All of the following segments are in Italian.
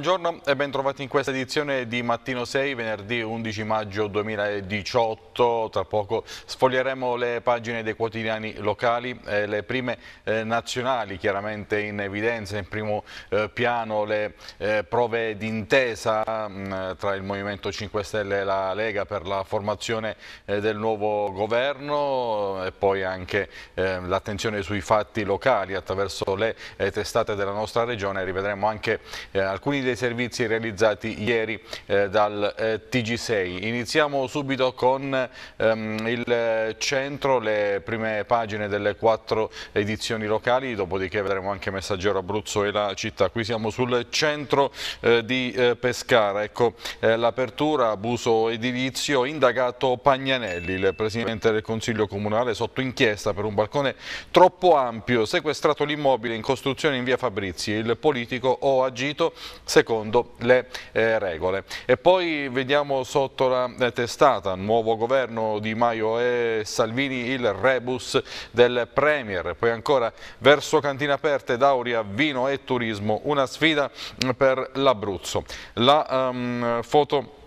Buongiorno e ben trovati in questa edizione di Mattino 6, venerdì 11 maggio 2018. Tra poco sfoglieremo le pagine dei quotidiani locali, eh, le prime eh, nazionali chiaramente in evidenza, in primo eh, piano le eh, prove d'intesa mm, tra il Movimento 5 Stelle e la Lega per la formazione eh, del nuovo governo e poi anche eh, l'attenzione sui fatti locali attraverso le testate della nostra regione. Rivedremo anche alcuni dei dei servizi realizzati ieri eh, dal eh, TG6. Iniziamo subito con ehm, il centro, le prime pagine delle quattro edizioni locali, dopodiché vedremo anche Messaggero Abruzzo e la città. Qui siamo sul centro eh, di eh, Pescara, ecco eh, l'apertura, abuso edilizio, indagato Pagnanelli, il Presidente del Consiglio Comunale sotto inchiesta per un balcone troppo ampio, sequestrato l'immobile in costruzione in via Fabrizi, il politico ho oh, agito secondo le eh, regole. E poi vediamo sotto la eh, testata, nuovo governo di Maio e Salvini, il rebus del Premier. Poi ancora verso Cantina Aperte, Dauria, Vino e Turismo, una sfida per l'Abruzzo. La ehm, foto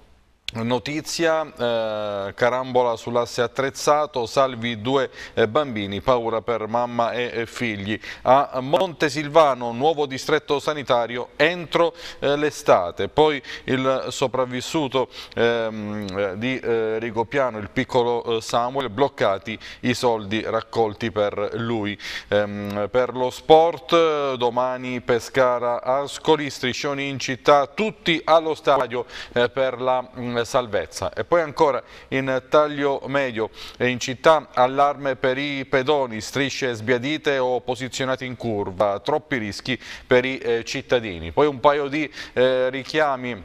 Notizia, eh, carambola sull'asse attrezzato, salvi due eh, bambini, paura per mamma e, e figli. A Montesilvano, nuovo distretto sanitario entro eh, l'estate. Poi il sopravvissuto ehm, di eh, Rigopiano, il piccolo eh, Samuel, bloccati i soldi raccolti per lui. Ehm, per lo sport, domani Pescara-Ascoli, striscioni in città, tutti allo stadio eh, per la mm, salvezza. E poi ancora in taglio medio, in città allarme per i pedoni, strisce sbiadite o posizionate in curva, troppi rischi per i eh, cittadini. Poi un paio di eh, richiami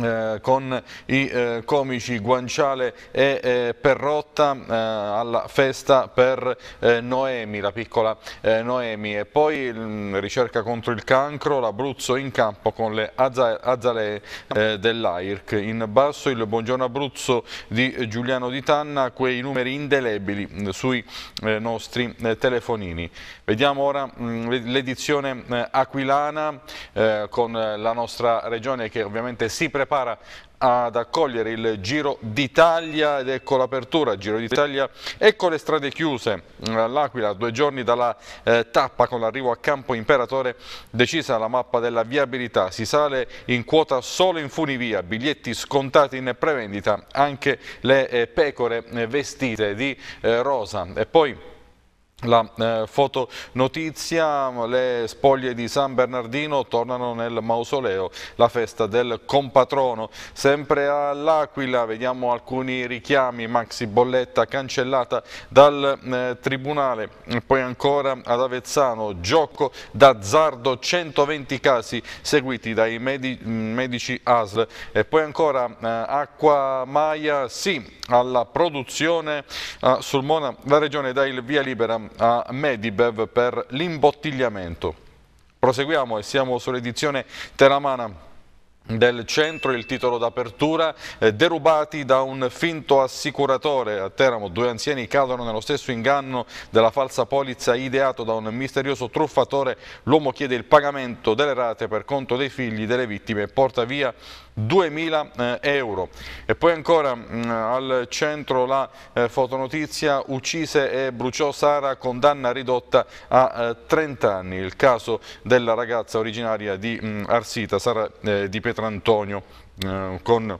eh, con i eh, comici Guanciale e eh, Perrotta eh, alla festa per eh, Noemi, la piccola eh, Noemi e poi mh, mm, ricerca contro il cancro, l'Abruzzo in campo con le azza azzalee dell'AIRC. In basso il buongiorno Abruzzo di Giuliano Di Tanna, quei numeri indelebili mh, mm, sui nostri telefonini. Vediamo ora mm, l'edizione aquilana con la nostra regione che ovviamente si prepara prepara ad accogliere il Giro d'Italia ed ecco l'apertura, Giro d'Italia, ecco le strade chiuse, eh, l'Aquila due giorni dalla eh, tappa con l'arrivo a Campo Imperatore decisa la mappa della viabilità, si sale in quota solo in funivia, biglietti scontati in prevendita, anche le eh, pecore eh, vestite di eh, rosa e poi la eh, fotonotizia, le spoglie di San Bernardino tornano nel mausoleo, la festa del compatrono. Sempre all'Aquila vediamo alcuni richiami, maxi bolletta cancellata dal eh, Tribunale. Poi ancora ad Avezzano, gioco d'azzardo, 120 casi seguiti dai medi medici ASL. E poi ancora eh, acqua maia, sì, alla produzione a eh, Sulmona, la regione dà il via libera a Medibev per l'imbottigliamento. Proseguiamo e siamo sull'edizione Teramana del centro il titolo d'apertura eh, derubati da un finto assicuratore a Teramo due anziani cadono nello stesso inganno della falsa polizza ideato da un misterioso truffatore l'uomo chiede il pagamento delle rate per conto dei figli delle vittime e porta via 2.000 eh, euro. E poi ancora mm, al centro la eh, fotonotizia uccise e bruciò Sara, condanna ridotta a 30 eh, anni. Il caso della ragazza originaria di mm, Arsita, Sara di Pietrantonio, con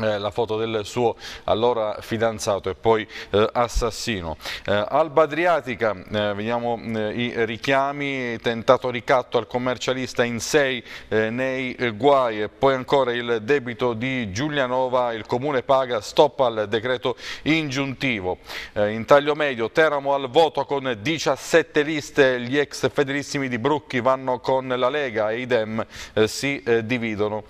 eh, la foto del suo allora fidanzato e poi eh, assassino. Eh, Alba Adriatica, eh, vediamo eh, i richiami, tentato ricatto al commercialista in sei eh, nei guai e poi ancora il debito di Giulianova, il comune paga, stop al decreto ingiuntivo. in taglio medio Teramo al voto con 17 liste, gli ex federissimi di Brucchi vanno con la Lega e i Dem si dividono.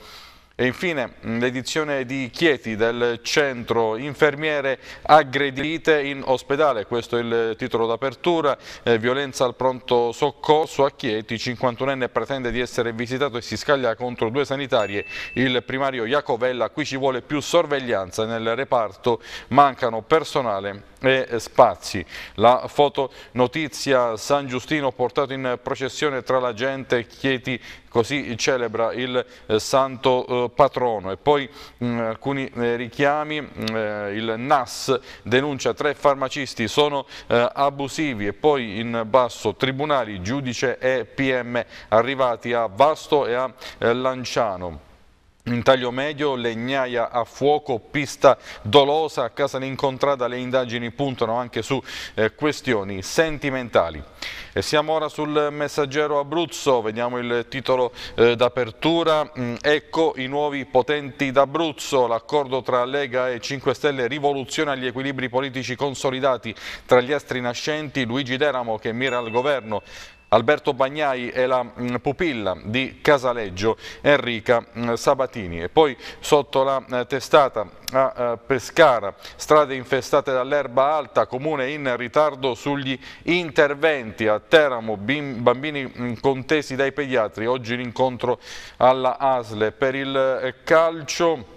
E infine mm, l'edizione di Chieti del centro infermiere aggredite in ospedale, questo è il titolo d'apertura, eh, violenza al pronto soccorso a Chieti, 51enne pretende di essere visitato e si scaglia contro due sanitarie, il primario Iacovella, qui ci vuole più sorveglianza nel reparto, mancano personale e spazi. La fotonotizia San Giustino portato in processione tra la gente, Chieti così celebra il eh, santo eh, patrono. E poi mh, mm, alcuni eh, richiami, mh, mm, eh, il NAS denuncia tre farmacisti sono eh, abusivi e poi in basso tribunali, giudice e PM arrivati a Vasto e a Lanciano. In taglio medio, legnaia a fuoco, pista dolosa, a casa l'incontrada le indagini puntano anche su eh, questioni sentimentali. E siamo ora sul messaggero Abruzzo, vediamo il titolo eh, d'apertura, mm, ecco i nuovi potenti d'Abruzzo, l'accordo tra Lega e 5 Stelle rivoluziona gli equilibri politici consolidati tra gli astri nascenti, Luigi Deramo che mira al governo Alberto Bagnai è la mm, pupilla di Casaleggio Enrica mm, Sabatini e poi sotto la eh, testata a eh, Pescara, strade infestate dall'erba alta, comune in ritardo sugli interventi a Teramo, bambini mm, contesi dai pediatri, oggi l'incontro alla ASLE per il eh, calcio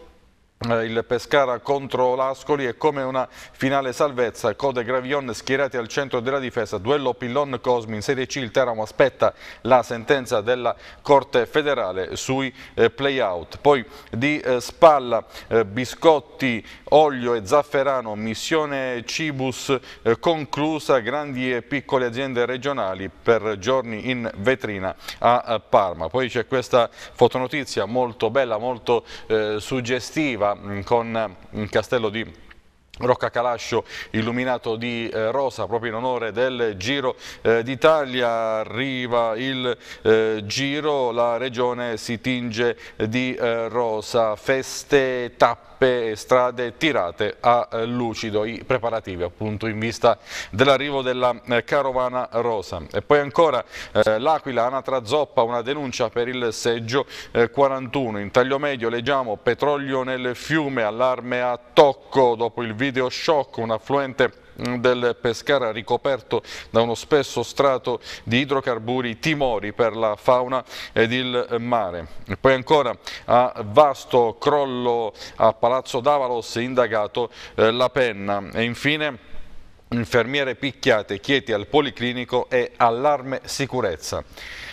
eh, il Pescara contro l'Ascoli e come una finale salvezza Code Gravion schierati al centro della difesa duello Pillon Cosmi in Serie C il Teramo aspetta la sentenza della Corte Federale sui eh, playout poi di eh, Spalla eh, Biscotti, Olio e Zafferano missione Cibus eh, conclusa grandi e piccole aziende regionali per giorni in vetrina a, a eh, Parma poi c'è questa fotonotizia molto bella molto suggestiva con il castello di Rocca Calascio illuminato di eh, rosa proprio in onore del Giro eh, d'Italia, arriva il eh, Giro, la regione si tinge eh, di eh, rosa, feste tappe tappe e strade tirate a eh, lucido, i preparativi appunto in vista dell'arrivo della eh, carovana rosa. E poi ancora eh, l'Aquila, Anatra Zoppa, una denuncia per il seggio eh, 41. In taglio medio leggiamo petrolio nel fiume, allarme a Tocco dopo il video shock, un affluente del Pescara ricoperto da uno spesso strato di idrocarburi timori per la fauna ed il mare. E poi ancora a vasto crollo a Palazzo Davalos indagato eh, La Penna e infine infermiere picchiate, chieti al policlinico e allarme sicurezza.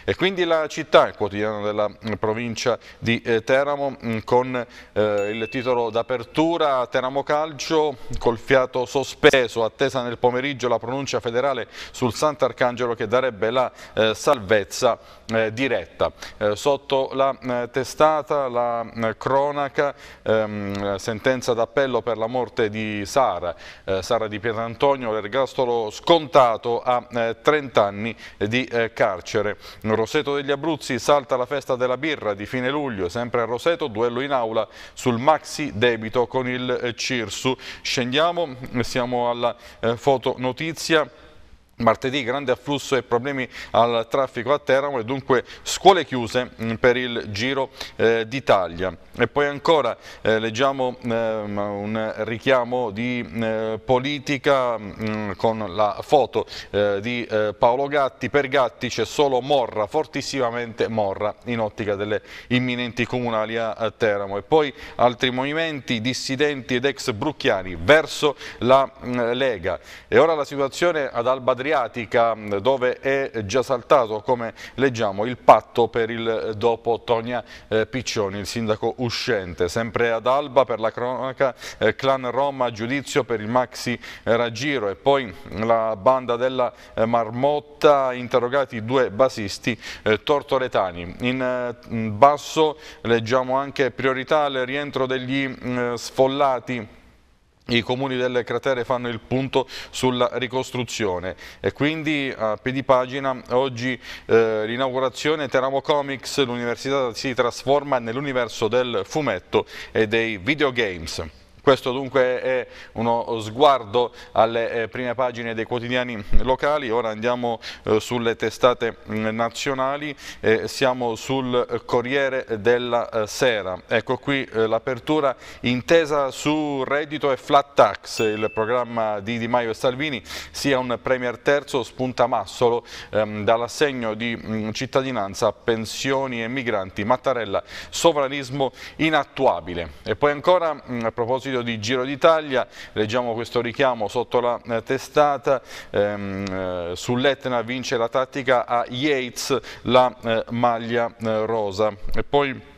E quindi la città, il quotidiano della mm, provincia di eh, Teramo, mm, con eh, il titolo d'apertura Teramo Calcio, col fiato sospeso, attesa nel pomeriggio la pronuncia federale sul Sant'Arcangelo che darebbe la eh, salvezza diretta. sotto la testata la cronaca, ehm, sentenza d'appello per la morte di Sara, Sara di Pietrantonio, l'ergastolo scontato a 30 anni di carcere. Roseto degli Abruzzi salta la festa della birra di fine luglio, sempre a Roseto, duello in aula sul maxi debito con il Cirsu. Scendiamo, siamo alla eh, fotonotizia. Martedì grande afflusso e problemi al traffico a Teramo e dunque scuole chiuse mm, per il Giro eh, d'Italia. E poi ancora eh, leggiamo eh, un richiamo di mm, politica mh, mm, con la foto eh, di eh, Paolo Gatti. Per Gatti c'è solo morra, fortissimamente morra, in ottica delle imminenti comunali a, a Teramo. E poi altri movimenti, dissidenti ed ex brucchiani verso la mh, Lega. E ora la situazione ad Albadri Adriatica dove è già saltato, come leggiamo, il patto per il dopo Tonia eh, Piccioni, il sindaco uscente. Sempre ad Alba per la cronaca eh, Clan Roma giudizio per il maxi eh, raggiro e poi la banda della Marmotta, interrogati due basisti tortoretani. In basso leggiamo anche priorità al rientro degli mm, sfollati i comuni del cratere fanno il punto sulla ricostruzione e quindi a piedi pagina oggi eh, l'inaugurazione Teramo Comics, l'università si trasforma nell'universo del fumetto e dei videogames. Questo dunque è uno sguardo alle eh, prime pagine dei quotidiani locali, ora andiamo eh, sulle testate mm, nazionali, siamo sul Corriere della eh, Sera. Ecco qui l'apertura intesa su reddito e flat tax, il programma di Di Maio e Salvini sia un premier terzo spunta Massolo ehm, dall'assegno di mm, cittadinanza, pensioni e migranti, Mattarella, sovranismo inattuabile. E poi ancora mm, a proposito proposito di Giro d'Italia, leggiamo questo richiamo sotto la eh, testata, ehm, eh, sull'Etna vince la tattica a Yates la eh, maglia eh, rosa. E poi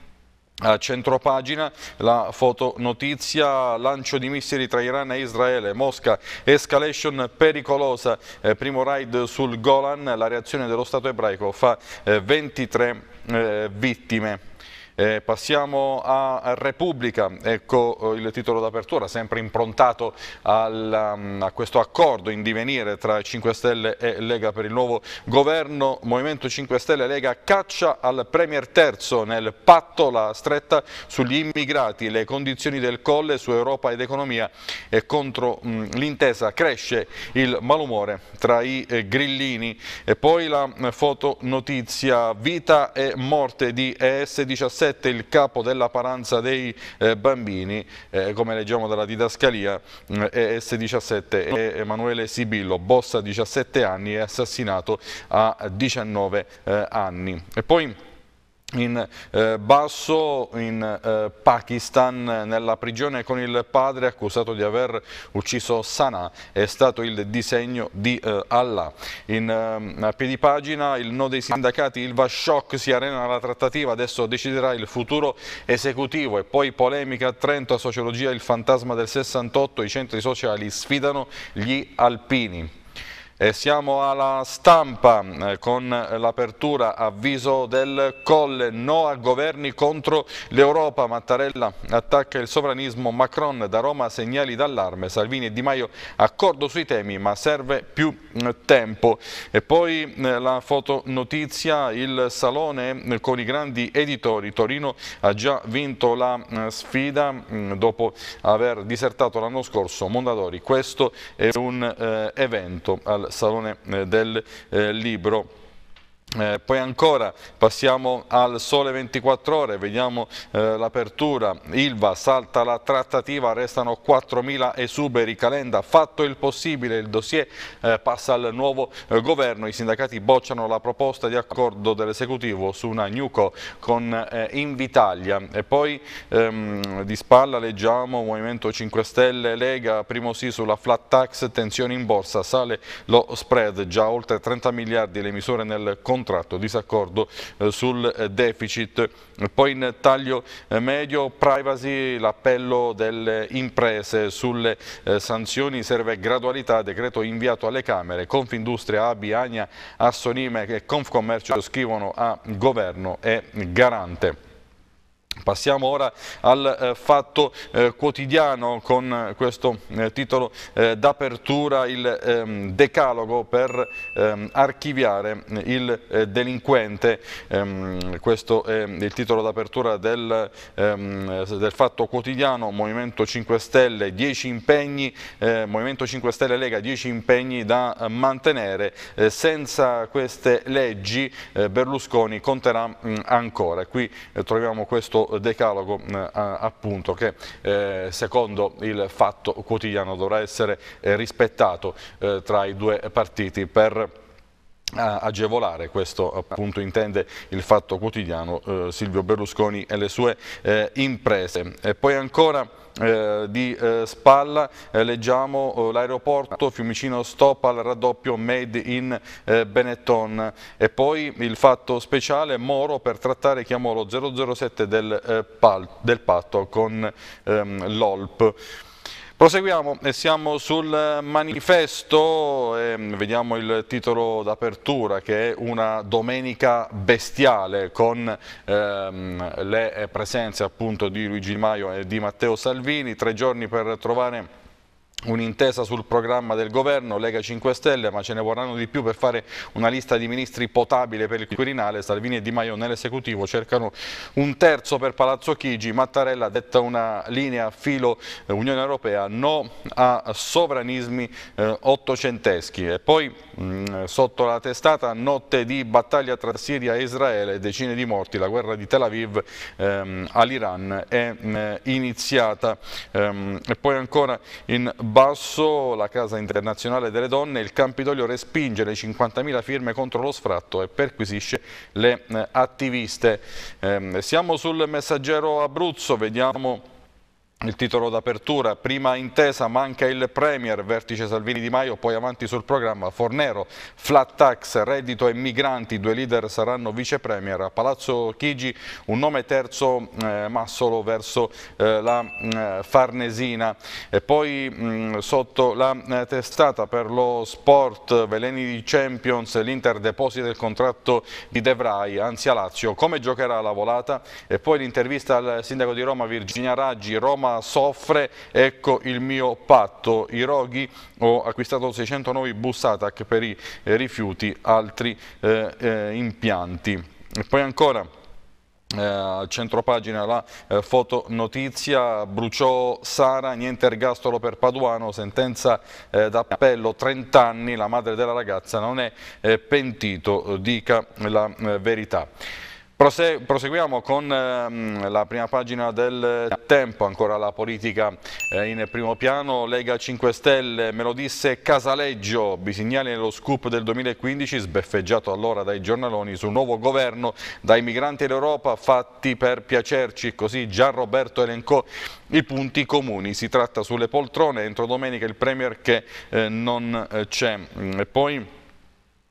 a centropagina la fotonotizia, lancio di missili tra Iran e Israele, Mosca, escalation pericolosa, eh, primo raid sul Golan, la reazione dello Stato ebraico fa eh, 23 eh, vittime. Eh, passiamo a Repubblica, ecco eh, il titolo d'apertura, sempre improntato al, mm, a questo accordo in divenire tra 5 Stelle e Lega per il nuovo governo. Movimento 5 Stelle e Lega caccia al Premier Terzo nel patto la stretta sugli immigrati, le condizioni del colle su Europa ed economia e contro mm, l'intesa cresce il malumore tra i eh, grillini. E poi la mm, fotonotizia vita e morte di ES17 2007 il capo della paranza dei eh, bambini, eh, come leggiamo dalla didascalia, eh, S17 Emanuele Sibillo, boss a 17 anni e assassinato a 19 eh, anni. E poi in eh, basso in eh, Pakistan nella prigione con il padre accusato di aver ucciso Sana è stato il disegno di eh, Allah in eh, pagina il no dei sindacati il Vashok si arena alla trattativa adesso deciderà il futuro esecutivo e poi polemica a Trento a sociologia il fantasma del 68 i centri sociali sfidano gli alpini eh, siamo alla stampa eh, con l'apertura avviso del Colle, no a governi contro l'Europa, Mattarella attacca il sovranismo, Macron da Roma segnali d'allarme, Salvini e Di Maio accordo sui temi ma serve più eh, tempo. E poi eh, la fotonotizia, il Salone eh, con i grandi editori, Torino ha già vinto la eh, sfida mh, mm, dopo aver disertato l'anno scorso Mondadori, questo è un evento al Salone eh, del eh, Libro. Eh, poi ancora passiamo al sole 24 ore, vediamo eh, l'apertura, Ilva salta la trattativa, restano 4.000 esuberi, Calenda fatto il possibile, il dossier eh, passa al nuovo eh, governo, i sindacati bocciano la proposta di accordo dell'esecutivo su una Nuco con eh, Invitalia e poi ehm, di spalla leggiamo Movimento 5 Stelle, Lega, primo sì sulla flat tax, tensioni in borsa, sale lo spread, già oltre 30 miliardi le misure nel conto contratto, disaccordo eh, sul eh, deficit. Poi in taglio eh, medio privacy, l'appello delle imprese sulle sanzioni serve gradualità, decreto inviato alle Camere, Confindustria, ABI, Agna, Assonime e Confcommercio scrivono a Governo e Garante. Passiamo ora al eh, fatto eh, quotidiano con eh, questo eh, titolo eh, d'apertura, il ehm, decalogo per ehm, archiviare eh, il delinquente, ehm, questo è il titolo d'apertura del, ehm, del, fatto quotidiano, Movimento 5 Stelle, 10 impegni, Movimento 5 Stelle Lega 10 impegni da mantenere, senza queste leggi Berlusconi conterà mh, mm, ancora, qui troviamo questo questo decalogo eh, appunto che eh, secondo il fatto quotidiano dovrà essere eh, rispettato tra i due partiti per agevolare, questo appunto intende il fatto quotidiano, eh, Silvio Berlusconi e le sue eh, imprese. E poi ancora... Eh, di eh, spalla eh, leggiamo eh, l'aeroporto Fiumicino stop al raddoppio made in eh, Benetton e poi il fatto speciale Moro per trattare chiamò lo 007 del, eh, pal, del patto con ehm, l'OLP. Proseguiamo siamo sul manifesto, vediamo il titolo d'apertura che è una domenica bestiale con ehm, le presenze appunto di Luigi Maio e di Matteo Salvini, tre giorni per trovare un'intesa sul programma del governo, Lega 5 Stelle, ma ce ne vorranno di più per fare una lista di ministri potabile per il Quirinale, Salvini e Di Maio nell'esecutivo cercano un terzo per Palazzo Chigi, Mattarella detta una linea filo eh, Unione Europea, no a sovranismi eh, ottocenteschi e poi mh, mm, sotto la testata notte di battaglia tra Siria e Israele, decine di morti, la guerra di Tel Aviv ehm, all'Iran è mh, mm, iniziata ehm, e poi ancora in basso la Casa Internazionale delle Donne, il Campidoglio respinge le 50.000 firme contro lo sfratto e perquisisce le eh, attiviste. Eh, siamo sul messaggero Abruzzo, vediamo il titolo d'apertura, prima intesa, manca il Premier, vertice Salvini Di Maio, poi avanti sul programma Fornero, flat tax, reddito e migranti, due leader saranno vice Premier. A Palazzo Chigi un nome terzo eh, Massolo verso eh, la eh, Farnesina. E poi mh, mm, sotto la eh, testata per lo sport, veleni di Champions, l'Inter deposita il contratto di De Vrij, anzi a Lazio. Come giocherà la volata? E poi l'intervista al sindaco di Roma Virginia Raggi, Roma Roma soffre, ecco il mio patto. I roghi ho acquistato 600 nuovi bus ATAC per i eh, rifiuti, altri eh, eh, impianti. E poi ancora eh, al eh, centro pagina la eh, fotonotizia, bruciò Sara, niente ergastolo per Paduano, sentenza eh, d'appello, 30 anni, la madre della ragazza non è pentito, dica la verità proseguiamo con ehm, la prima pagina del tempo, ancora la politica eh, in primo piano, Lega 5 Stelle, me lo disse Casaleggio, Bisignani nello scoop del 2015, sbeffeggiato allora dai giornaloni sul nuovo governo, dai migranti d'Europa fatti per piacerci, così Gian Roberto elencò i punti comuni, si tratta sulle poltrone, entro domenica il Premier che eh, non eh, c'è. Mm, poi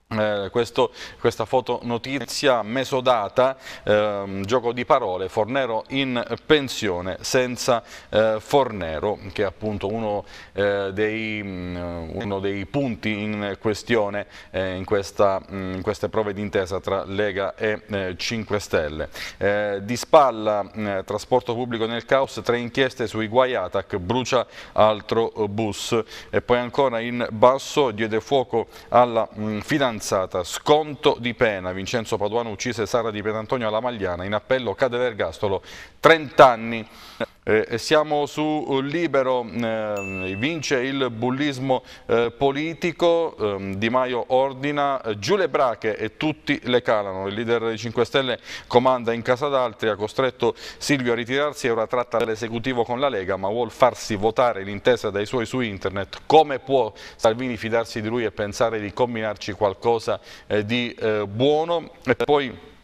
eh, questo, questa fotonotizia mesodata, ehm, gioco di parole, Fornero in pensione senza eh, Fornero, che è appunto uno, eh, dei, mm, uno dei, punti in questione eh, in, questa, mm, in, queste prove d'intesa tra Lega e 5 eh, Stelle. Eh, di spalla, mm, trasporto pubblico nel caos, tre inchieste sui guai ATAC, brucia altro bus e poi ancora in basso diede fuoco alla mh, fidanzata fidanzata, sconto di pena. Vincenzo Paduano uccise Sara di Pietantonio alla Magliana, in appello cade l'ergastolo, 30 anni. Eh, siamo su eh, Libero, eh, vince il bullismo eh, politico, ehm, Di Maio ordina, eh, giù le brache e tutti le calano. Il leader dei 5 Stelle comanda in casa d'altri, ha costretto Silvio a ritirarsi e ora tratta l'esecutivo con la Lega, ma vuol farsi votare l'intesa dai suoi su internet. Come può Salvini fidarsi di lui e pensare di combinarci qualcosa eh, di buono? E poi...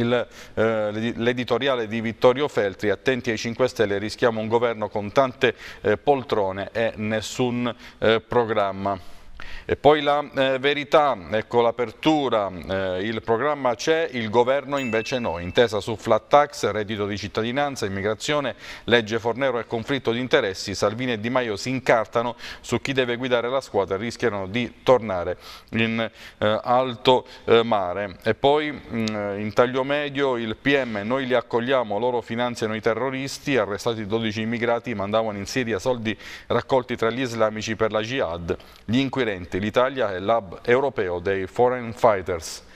Eh, l'editoriale di Vittorio Feltri, attenti ai 5 Stelle, rischiamo un governo con tante eh, poltrone e nessun eh, programma. E poi la eh, verità, ecco l'apertura, eh, il programma c'è, il governo invece no, intesa su flat tax, reddito di cittadinanza, immigrazione, legge Fornero e conflitto di interessi, Salvini e Di Maio si incartano su chi deve guidare la squadra e rischiano di tornare in eh, alto eh, mare. E poi mh, mm, in taglio medio il PM, noi li accogliamo, loro finanziano i terroristi, arrestati 12 immigrati, mandavano in Siria soldi raccolti tra gli islamici per la jihad, gli inquirenti differenti. L'Italia è il hub europeo dei foreign fighters.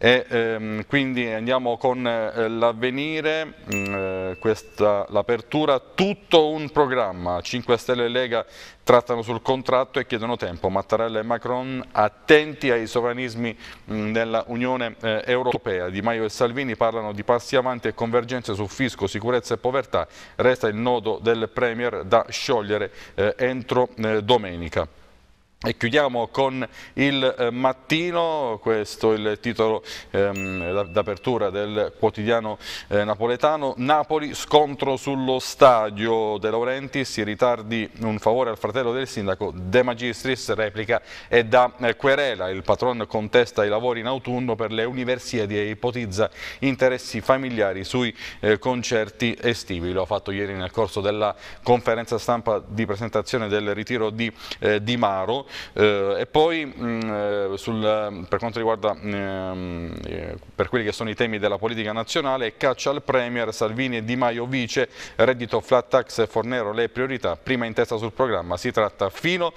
E, ehm, quindi andiamo con eh, l'avvenire, mm, eh, l'apertura, tutto un programma. 5 Stelle e Lega trattano sul contratto e chiedono tempo. Mattarella e Macron attenti ai sovranismi dell'Unione mm, eh, Europea. Di Maio e Salvini parlano di passi avanti e convergenze su fisco, sicurezza e povertà. Resta il nodo del Premier da sciogliere eh, entro eh, domenica. E chiudiamo con il eh, mattino, questo è il titolo ehm, d'apertura del quotidiano eh, napoletano. Napoli, scontro sullo stadio De Laurenti, si ritardi un favore al fratello del sindaco De Magistris, replica e da eh, querela. Il patron contesta i lavori in autunno per le universiadi e ipotizza interessi familiari sui eh, concerti estivi. lo ha fatto ieri nel corso della conferenza stampa di presentazione del ritiro di, eh, di Maro. Eh, e poi mh, mm, eh, sul, per quanto riguarda ehm, eh, per quelli che sono i temi della politica nazionale, caccia al Premier, Salvini e Di Maio vice, reddito flat tax e Fornero le priorità, prima in testa sul programma, si tratta fino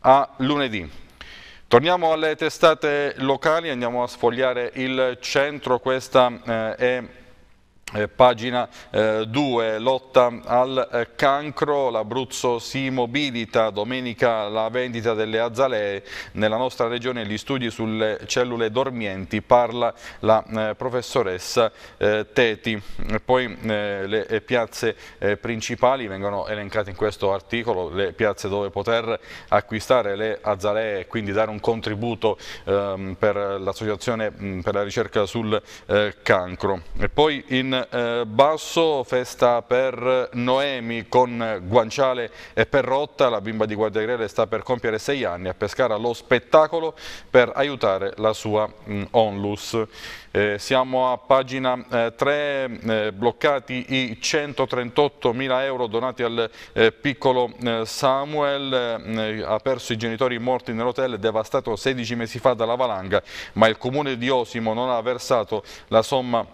a lunedì. Torniamo alle testate locali, andiamo a sfogliare il centro, questa eh, è eh, pagina 2, eh, lotta al eh, cancro, l'Abruzzo si mobilita, domenica la vendita delle azalee, nella nostra regione gli studi sulle cellule dormienti, parla la eh, professoressa eh, Teti. Poi eh, le piazze principali vengono elencate in questo articolo, le piazze dove poter acquistare le azalee e quindi dare un contributo ehm, per l'associazione per la ricerca sul cancro. E poi in eh, basso, festa per Noemi con guanciale e per rotta. la bimba di Guardia Guardiagrele sta per compiere sei anni, a Pescara lo spettacolo per aiutare la sua mm, onlus. Eh, siamo a pagina 3, eh, eh, bloccati i 138 mila euro donati al eh, piccolo Samuel, ha perso i genitori morti nell'hotel, devastato 16 mesi fa dalla valanga, ma il comune di Osimo non ha versato la somma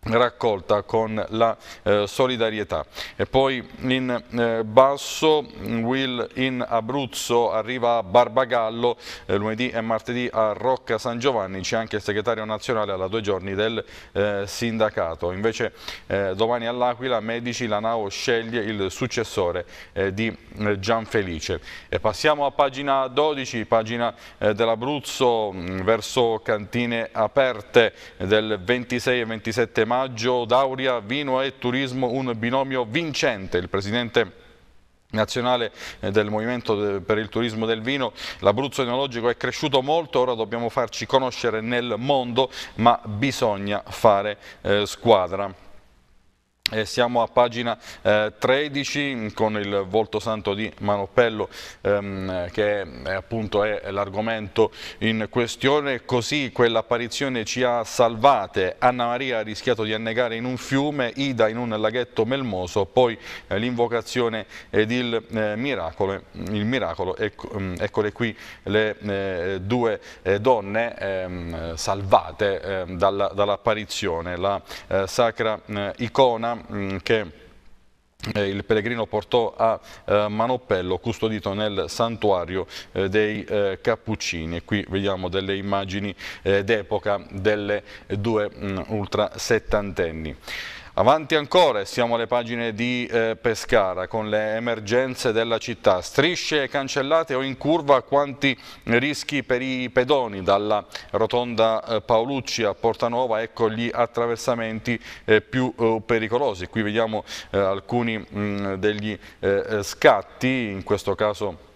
raccolta con la eh, solidarietà e poi in eh, basso Will in Abruzzo arriva a Barbagallo eh, lunedì e martedì a Rocca San Giovanni c'è anche il segretario nazionale alla due giorni del eh, sindacato invece eh, domani all'Aquila Medici la NAO sceglie il successore eh, di Gianfelice e passiamo a pagina 12 pagina dell'Abruzzo mm, verso cantine aperte del 26 e 27 maggio Dauria, vino e turismo, un binomio vincente. Il presidente nazionale eh, del Movimento per il Turismo del Vino, l'Abruzzo enologico è cresciuto molto, ora dobbiamo farci conoscere nel mondo, ma bisogna fare eh, squadra. Eh, siamo a pagina eh, 13 mm, con il volto santo di Manopello ehm, che eh, appunto è l'argomento in questione, così quell'apparizione ci ha salvate, Anna Maria ha rischiato di annegare in un fiume, Ida in un laghetto melmoso, poi eh, l'invocazione ed il eh, miracolo, il miracolo ecco, mm, eccole qui le eh, due donne ehm, salvate ehm, dall'apparizione, la sacra icona Mm, che eh, il pellegrino portò a eh, Manopello, custodito nel santuario eh, dei Cappuccini. Qui vediamo delle immagini d'epoca delle due mm, ultrasettantenni. Avanti ancora, siamo alle pagine di eh, Pescara con le emergenze della città. Strisce cancellate o in curva quanti rischi per i pedoni dalla rotonda eh, Paolucci a Portanova, ecco gli attraversamenti eh, più eh, pericolosi. Qui vediamo eh, alcuni mh, mm, degli eh, scatti, in questo caso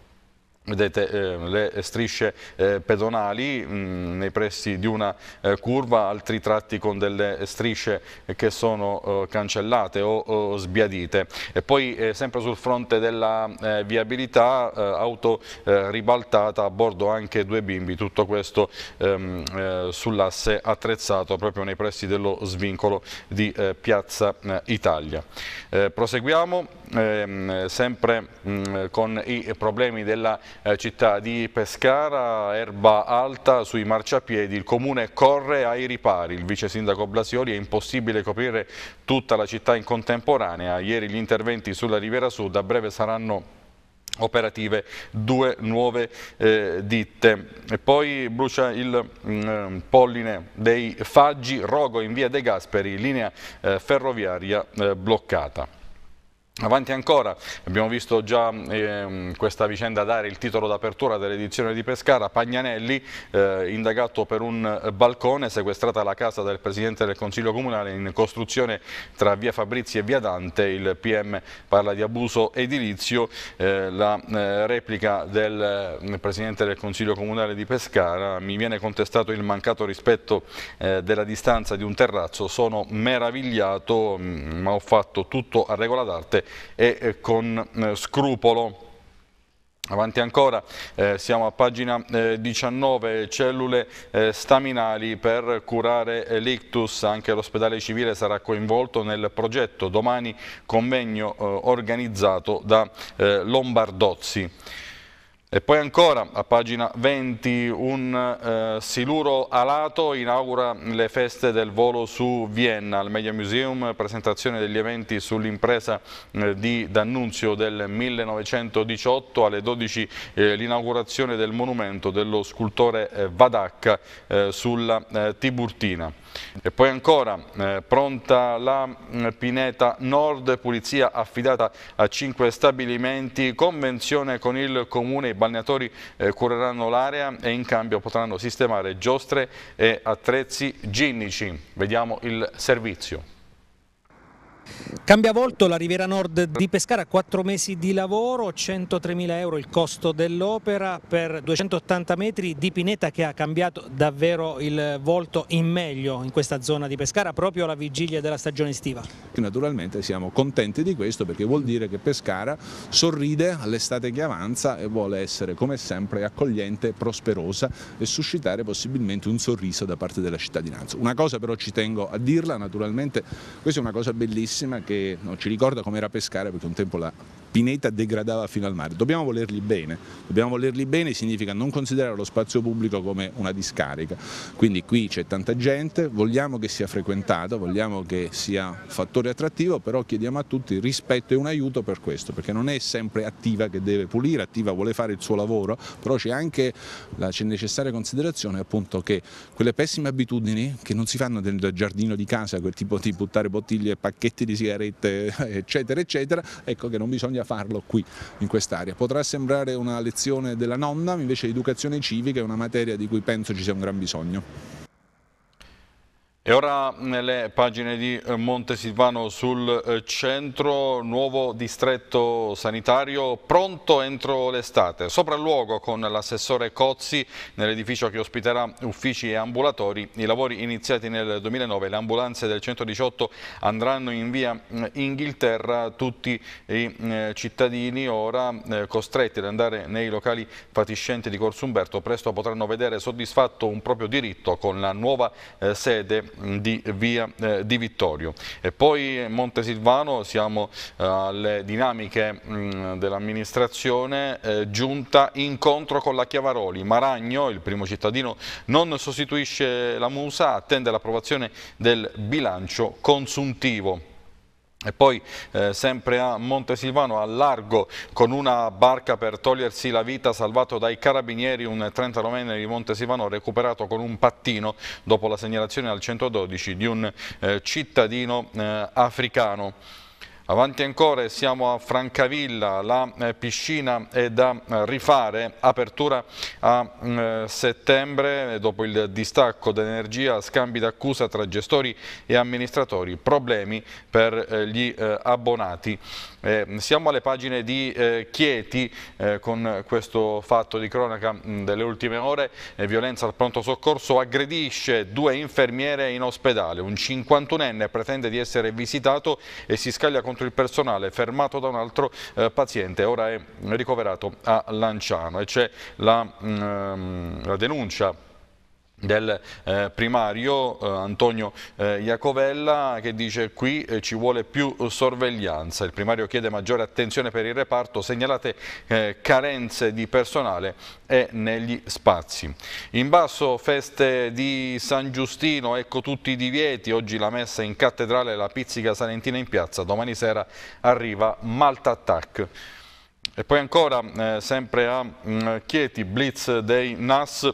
Vedete eh, le strisce eh, pedonali mh, mm, nei pressi di una eh, curva, altri tratti con delle strisce che sono eh, cancellate o, o, sbiadite. E poi eh, sempre sul fronte della eh, viabilità, auto ribaltata, a bordo anche due bimbi, tutto questo ehm, sull'asse attrezzato proprio nei pressi dello svincolo di Piazza Italia. proseguiamo ehm, sempre mh, mm, con i problemi della eh, città di Pescara, erba alta sui marciapiedi, il comune corre ai ripari, il vice sindaco Blasioli è impossibile coprire tutta la città in contemporanea, ieri gli interventi sulla Riviera Sud a breve saranno operative due nuove eh, ditte. E poi brucia il mh, mm, eh, polline dei faggi, rogo in via De Gasperi, linea eh, ferroviaria eh, bloccata. Avanti ancora, abbiamo visto già eh, questa vicenda dare il titolo d'apertura dell'edizione di Pescara, Pagnanelli eh, indagato per un eh, balcone, sequestrata la casa del Presidente del Consiglio Comunale in costruzione tra via Fabrizi e via Dante, il PM parla di abuso edilizio, eh, la eh, replica del eh, Presidente del Consiglio Comunale di Pescara, mi viene contestato il mancato rispetto della distanza di un terrazzo, sono meravigliato mm, ma ho fatto tutto a regola d'arte e con eh, scrupolo. Avanti ancora, eh, siamo a pagina eh, 19, cellule eh, staminali per curare l'ictus, anche l'ospedale civile sarà coinvolto nel progetto, domani convegno eh, organizzato da eh, Lombardozzi. E poi ancora, a pagina 20, un eh, siluro alato inaugura le feste del volo su Vienna, al Media Museum, presentazione degli eventi sull'impresa eh, di D'Annunzio del 1918, alle 12 eh, l'inaugurazione del monumento dello scultore eh, Vadacca eh, sulla eh, Tiburtina. E poi ancora, eh, pronta la mm, Pineta Nord, pulizia affidata a 5 stabilimenti, convenzione con il Comune, i balneatori eh, cureranno l'area e in cambio potranno sistemare giostre e attrezzi ginnici. Vediamo il servizio. Cambia volto la Riviera Nord di Pescara, 4 mesi di lavoro, 103.000 euro il costo dell'opera per 280 metri di pineta che ha cambiato davvero il volto in meglio in questa zona di Pescara proprio alla vigilia della stagione estiva. Naturalmente siamo contenti di questo perché vuol dire che Pescara sorride all'estate che avanza e vuole essere come sempre accogliente, prosperosa e suscitare possibilmente un sorriso da parte della cittadinanza. Una cosa però ci tengo a dirla naturalmente, questa è una cosa bellissima bellissima che non ci ricorda com'era pescare perché un tempo la Pineta degradava fino al mare. Dobbiamo volerli bene, dobbiamo volerli bene significa non considerare lo spazio pubblico come una discarica, quindi qui c'è tanta gente, vogliamo che sia frequentata, vogliamo che sia fattore attrattivo, però chiediamo a tutti rispetto e un aiuto per questo, perché non è sempre attiva che deve pulire, attiva vuole fare il suo lavoro, però c'è anche la necessaria considerazione appunto che quelle pessime abitudini che non si fanno nel giardino di casa, quel tipo di buttare bottiglie, pacchetti di sigarette eccetera eccetera, ecco che non bisogna a farlo qui in quest'area. Potrà sembrare una lezione della nonna, invece educazione civica è una materia di cui penso ci sia un gran bisogno. E ora nelle pagine di eh, Montesilvano sul eh, centro, nuovo distretto sanitario pronto entro l'estate. Sopralluogo con l'assessore Cozzi nell'edificio che ospiterà uffici e ambulatori. I lavori iniziati nel 2009, le ambulanze del 118 andranno in via eh, Inghilterra. Tutti i cittadini ora costretti ad andare nei locali fatiscenti di Corso Umberto presto potranno vedere soddisfatto un proprio diritto con la nuova sede di via eh, di Vittorio. E poi eh, Monte Silvano siamo eh, alle dinamiche mm, dell'amministrazione eh, giunta incontro con la Chiavaroli. Maragno, il primo cittadino, non sostituisce la Musa, attende l'approvazione del bilancio consuntivo. E poi eh, sempre a Montesilvano, a largo, con una barca per togliersi la vita, salvato dai carabinieri, un 39enne di Montesilvano recuperato con un pattino dopo la segnalazione al 112 di un eh, cittadino eh, africano. Avanti ancora siamo a Francavilla, la eh, piscina è da eh, rifare, apertura a mm, eh, settembre dopo il distacco dell'energia, scambi d'accusa tra gestori e amministratori, problemi per gli abbonati. Eh, siamo alle pagine di eh, Chieti eh, con questo fatto di cronaca mh, mm, delle ultime ore, eh, violenza al pronto soccorso aggredisce due infermiere in ospedale, un 51enne pretende di essere visitato e si scaglia contro il personale fermato da un altro eh, paziente, ora è ricoverato a Lanciano e c'è la, mm, ehm, la denuncia del eh, primario eh, Antonio eh, Iacovella che dice qui eh, ci vuole più sorveglianza, il primario chiede maggiore attenzione per il reparto, segnalate eh, carenze di personale e negli spazi. In basso feste di San Giustino, ecco tutti i divieti, oggi la messa in cattedrale, la pizzica salentina in piazza, domani sera arriva Malta Attack. E poi ancora eh, sempre a mh, mm, Chieti, blitz dei NAS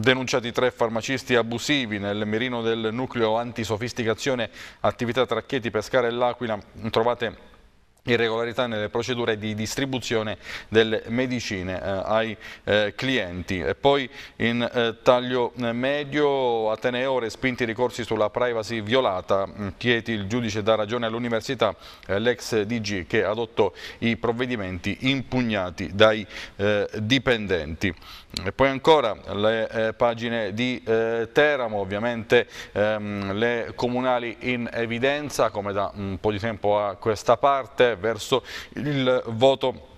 Denunciati tre farmacisti abusivi nel mirino del nucleo antisofisticazione attività Tracchetti, Pescara e L'Aquila, trovate irregolarità nelle procedure di distribuzione delle medicine eh, ai eh, clienti. E poi in eh, taglio eh, medio Ateneo respinti i ricorsi sulla privacy violata, mm, Chieti il giudice dà ragione all'università, eh, l'ex DG che adottò i provvedimenti impugnati dai eh, dipendenti. E poi ancora le pagine di Teramo, ovviamente ehm, le comunali in evidenza come da un po' di tempo a questa parte, verso il voto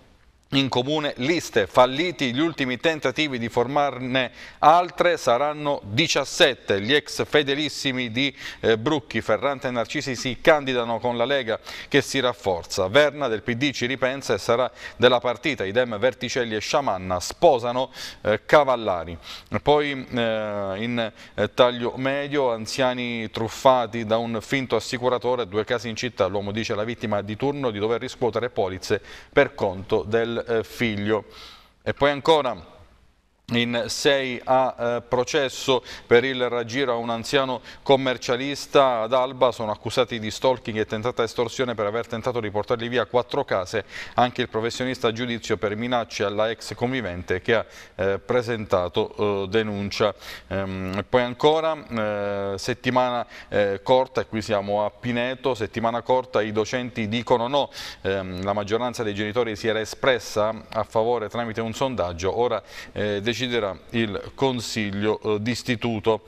in comune liste. Falliti gli ultimi tentativi di formarne altre, saranno 17. Gli ex fedelissimi di eh, Brucchi, Ferrante e Narcisi si candidano con la Lega che si rafforza. Verna del PD ci ripensa e sarà della partita. Idem, Verticelli e Sciamanna sposano eh, Cavallari. Poi eh, in eh, taglio medio, anziani truffati da un finto assicuratore, due casi in città. L'uomo dice alla vittima di turno di dover riscuotere polizze per conto del eh, figlio. E poi ancora in 6 a eh, processo per il raggiro a un anziano commercialista ad Alba sono accusati di stalking e tentata estorsione per aver tentato di portarli via quattro case anche il professionista a giudizio per minacce alla ex convivente che ha eh, presentato eh, denuncia ehm, poi ancora eh, settimana eh, corta e qui siamo a Pineto settimana corta i docenti dicono no ehm, la maggioranza dei genitori si era espressa a favore tramite un sondaggio ora eh, deciderà il Consiglio eh, d'Istituto.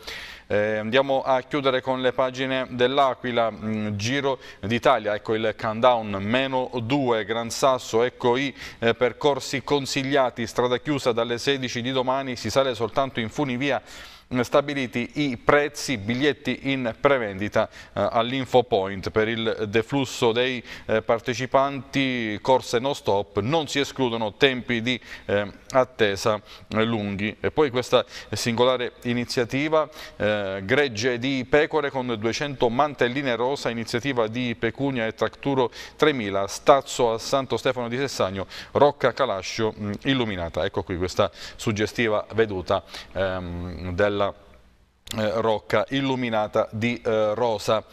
Eh, andiamo a chiudere con le pagine dell'Aquila, mm, Giro d'Italia, ecco il countdown, meno 2, Gran Sasso, ecco i eh, percorsi consigliati, strada chiusa dalle 16 di domani, si sale soltanto in funivia mm, stabiliti i prezzi, biglietti in prevendita eh, all'infopoint per il deflusso dei eh, partecipanti, corse no stop, non si escludono tempi di eh, attesa eh, lunghi. E poi questa singolare iniziativa, eh, gregge di pecore con 200 mantelline rosa, iniziativa di Pecunia e Tracturo 3000, Stazzo a Santo Stefano di Sessagno, Rocca Calascio mh, mm, illuminata. Ecco qui questa suggestiva veduta ehm, della eh, rocca illuminata di eh, rosa.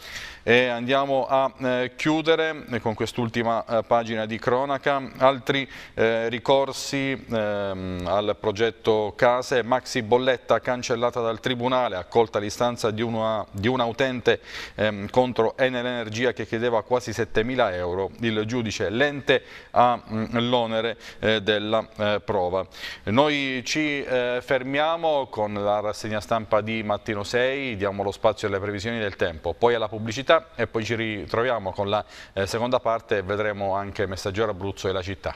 E andiamo a eh, chiudere eh, con quest'ultima eh, pagina di cronaca. Altri eh, ricorsi ehm, al progetto Case. Maxi Bolletta cancellata dal Tribunale, accolta l'istanza di, una, di una utente ehm, contro Enel Energia che chiedeva quasi 7.000 euro. Il giudice lente ha mm, l'onere eh, della eh, prova. Noi ci fermiamo con la rassegna stampa di Mattino 6, diamo lo spazio alle previsioni del tempo, poi alla pubblicità città e poi ci ritroviamo con la eh, seconda parte e vedremo anche Messaggero Abruzzo e la città.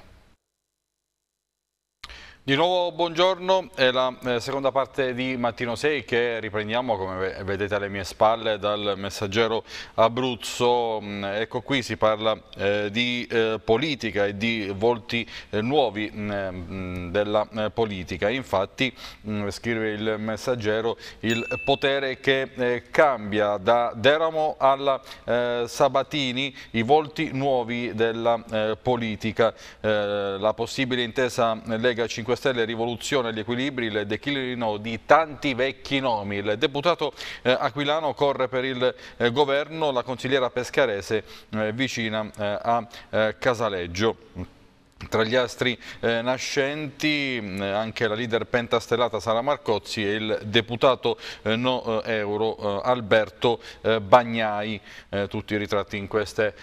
Di nuovo buongiorno, è la eh, seconda parte di Mattino 6 che riprendiamo come vedete alle mie spalle dal messaggero Abruzzo. Mm, ecco qui si parla eh, di eh, politica e di volti eh, nuovi mh, mm, mm, della eh, politica. Infatti mh, scrive il messaggero il potere che eh, cambia da Deramo alla Sabatini i volti nuovi della politica. la possibile intesa Lega 5 5 Stelle rivoluzione agli equilibri, il declino di tanti vecchi nomi. Il deputato eh, Aquilano corre per il eh, governo, la consigliera pescarese eh, vicina eh, a eh, Casaleggio. Tra gli astri eh, nascenti eh, anche la leader pentastellata Sara Marcozzi e il deputato eh, no eh, euro eh, Alberto eh, Bagnai, tutti ritratti in queste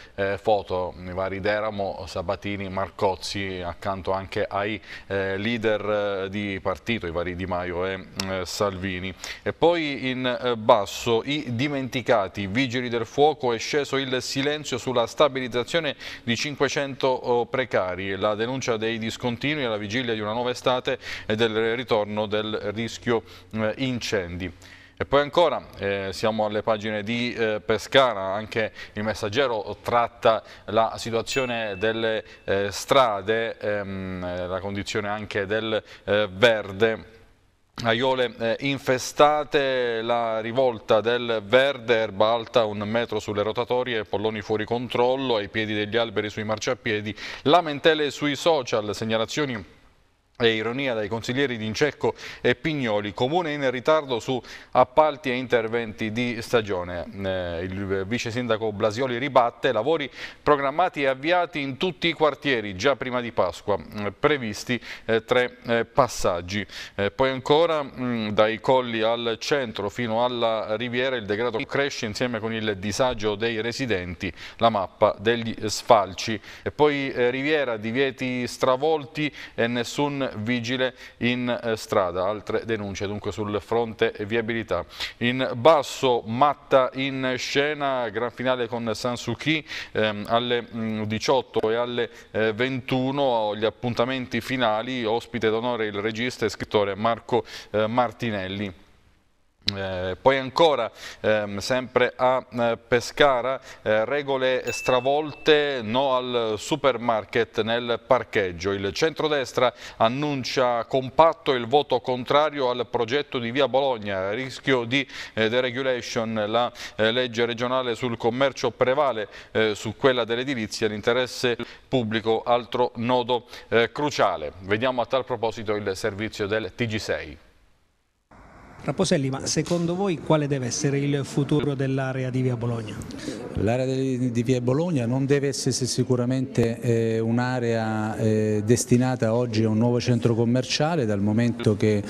foto, i vari Deramo, Sabatini, Marcozzi, accanto anche ai leader di partito, i vari Di Maio e Salvini. E poi in basso i dimenticati, vigili del fuoco, è sceso il silenzio sulla stabilizzazione di 500 precari la denuncia dei discontinui alla vigilia di una nuova estate e del ritorno del rischio eh, incendi. E poi ancora, eh, siamo alle pagine di eh, Pescara, anche il messaggero tratta la situazione delle eh, strade, ehm, eh, la condizione anche del eh, verde Aiole eh, infestate, la rivolta del verde, erba alta un metro sulle rotatorie, polloni fuori controllo, ai piedi degli alberi sui marciapiedi, lamentele sui social, segnalazioni e ironia dai consiglieri D'Incecco e Pignoli, comune in ritardo su appalti e interventi di stagione. Eh, il vice sindaco Blasioli ribatte lavori programmati e avviati in tutti i quartieri già prima di Pasqua, eh, previsti eh, tre eh, passaggi. Eh, poi ancora mh, mm, dai colli al centro fino alla riviera il degrado cresce insieme con il disagio dei residenti, la mappa degli sfalci. E poi eh, riviera, divieti stravolti e nessun vigile in eh, strada. Altre denunce dunque sul fronte viabilità. In basso Matta in scena, gran finale con Sansuki ehm, alle 18 mm, e alle 21 eh, gli appuntamenti finali, ospite d'onore il regista e scrittore Marco eh, Martinelli. Eh, poi ancora, ehm, sempre a eh, Pescara, eh, regole stravolte, no al supermarket nel parcheggio. Il centrodestra annuncia compatto il voto contrario al progetto di via Bologna, rischio di eh, deregulation, la eh, legge regionale sul commercio prevale eh, su quella dell'edilizia, l'interesse pubblico altro nodo cruciale. Vediamo a tal proposito il servizio del TG6. Raposelli, ma secondo voi quale deve essere il futuro dell'area di Via Bologna? L'area di Via Bologna non deve essere sicuramente eh, un'area eh, destinata oggi a un nuovo centro commerciale dal momento che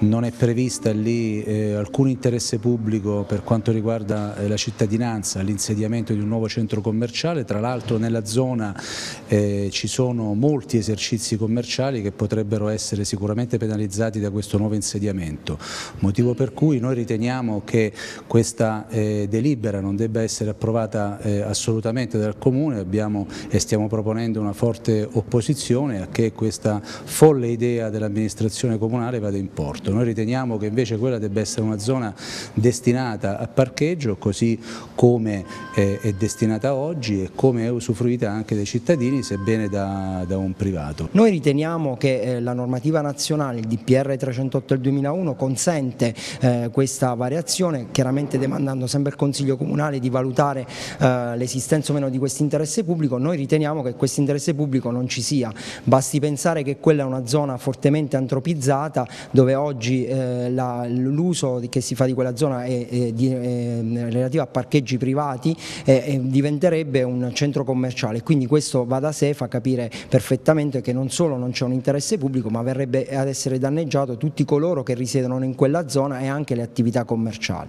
non è prevista lì eh, alcun interesse pubblico per quanto riguarda eh, la cittadinanza, l'insediamento di un nuovo centro commerciale, tra l'altro nella zona eh, ci sono molti esercizi commerciali che potrebbero essere sicuramente penalizzati da questo nuovo insediamento, motivo motivo per cui noi riteniamo che questa eh, delibera non debba essere approvata eh, assolutamente dal Comune Abbiamo, e stiamo proponendo una forte opposizione a che questa folle idea dell'amministrazione comunale vada in porto. Noi riteniamo che invece quella debba essere una zona destinata a parcheggio così come eh, è destinata oggi e come è usufruita anche dai cittadini sebbene da, da un privato. Noi riteniamo che eh, la normativa nazionale, il DPR 308 del 2001, consente eh, questa variazione, chiaramente demandando sempre al Consiglio Comunale di valutare eh, l'esistenza o meno di questo interesse pubblico, noi riteniamo che questo interesse pubblico non ci sia, basti pensare che quella è una zona fortemente antropizzata dove oggi eh, l'uso che si fa di quella zona è, è, di, è relativo a parcheggi privati e diventerebbe un centro commerciale, quindi questo va da sé, fa capire perfettamente che non solo non c'è un interesse pubblico ma verrebbe ad essere danneggiato tutti coloro che risiedono in quella zona zona e anche le attività commerciali.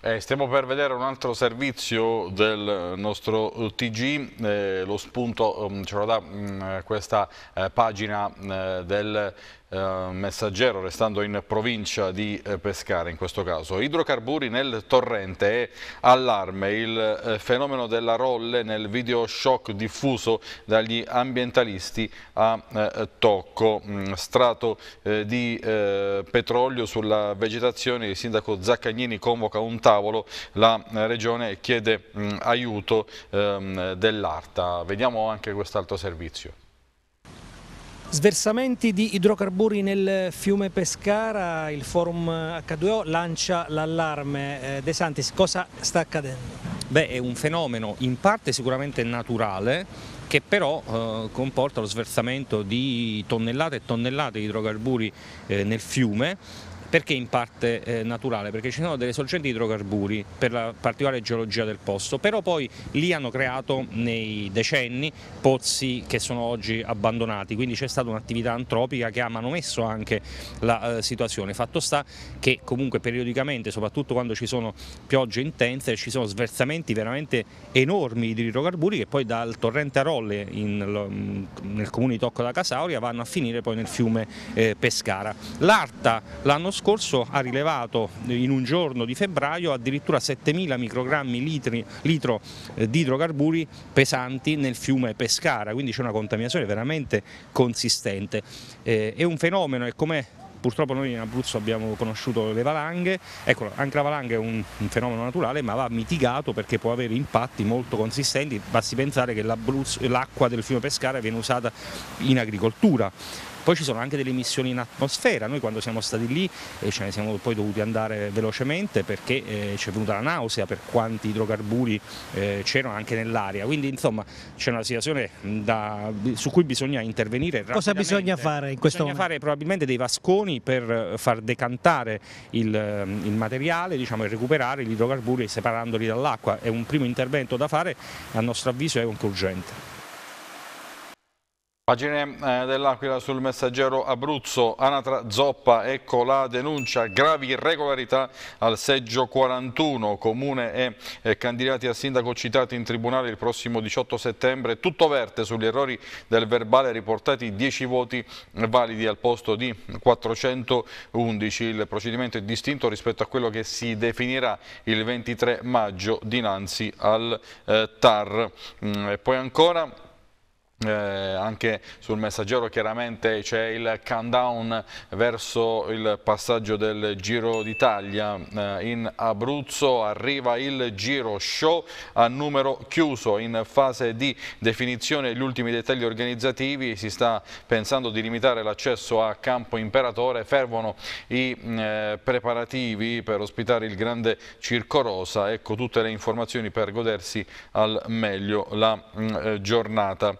Eh, stiamo per vedere un altro servizio del nostro TG, eh, lo spunto um, ce lo dà mh, mm, questa eh, pagina eh, del eh, messaggero restando in provincia di eh, Pescara in questo caso. Idrocarburi nel torrente e allarme, il eh, fenomeno della rolle nel video shock diffuso dagli ambientalisti a eh, Tocco, mm, strato di petrolio sulla vegetazione, il sindaco Zaccagnini convoca un tavolo, la regione chiede mm, aiuto ehm, dell'Arta. Vediamo anche quest'altro servizio. Sversamenti di idrocarburi nel fiume Pescara, il forum H2O lancia l'allarme. Eh, De Santis, cosa sta accadendo? Beh, è un fenomeno in parte sicuramente naturale che però eh, comporta lo sversamento di tonnellate e tonnellate di idrocarburi eh, nel fiume perché in parte eh, naturale? Perché ci sono delle sorgenti di idrocarburi per la particolare geologia del posto, però poi lì hanno creato nei decenni pozzi che sono oggi abbandonati, quindi c'è stata un'attività antropica che ha manomesso anche la eh, situazione. Fatto sta che comunque periodicamente, soprattutto quando ci sono piogge intense, ci sono sversamenti veramente enormi di idrocarburi che poi dal torrente Arolle in, mm, nel comune di Tocco da Casauria vanno a finire poi nel fiume eh, Pescara. L'Arta l'anno scorso scorso ha rilevato in un giorno di febbraio addirittura 7.000 microgrammi litri, litro eh, di idrocarburi pesanti nel fiume Pescara, quindi c'è una contaminazione veramente consistente. Eh, è un fenomeno, è come purtroppo noi in Abruzzo abbiamo conosciuto le valanghe, ecco anche la valanga è un, un, fenomeno naturale ma va mitigato perché può avere impatti molto consistenti, basti pensare che l'acqua del fiume Pescara viene usata in agricoltura poi ci sono anche delle emissioni in atmosfera, noi quando siamo stati lì eh, ce ne siamo poi dovuti andare velocemente perché eh, ci è venuta la nausea per quanti idrocarburi eh, c'erano anche nell'aria, quindi insomma c'è una situazione da, su cui bisogna intervenire Cosa bisogna fare in questo bisogna momento? Bisogna fare probabilmente dei vasconi per eh, far decantare il, ehm, il materiale diciamo, e recuperare gli idrocarburi separandoli dall'acqua, è un primo intervento da fare a nostro avviso è anche urgente. Pagine eh, dell'Aquila sul messaggero Abruzzo, Anatra Zoppa, ecco la denuncia, gravi irregolarità al seggio 41, comune e eh, candidati a sindaco citati in tribunale il prossimo 18 settembre, tutto verte sugli errori del verbale riportati 10 voti validi al posto di 411, il procedimento è distinto rispetto a quello che si definirà il 23 maggio dinanzi al eh, TAR. Mm, e poi ancora... Eh, anche sul messaggero chiaramente c'è il countdown verso il passaggio del Giro d'Italia eh, in Abruzzo arriva il Giro Show a numero chiuso in fase di definizione gli ultimi dettagli organizzativi si sta pensando di limitare l'accesso a Campo Imperatore fervono i eh, preparativi per ospitare il grande Circo Rosa ecco tutte le informazioni per godersi al meglio la mh, mm, eh, giornata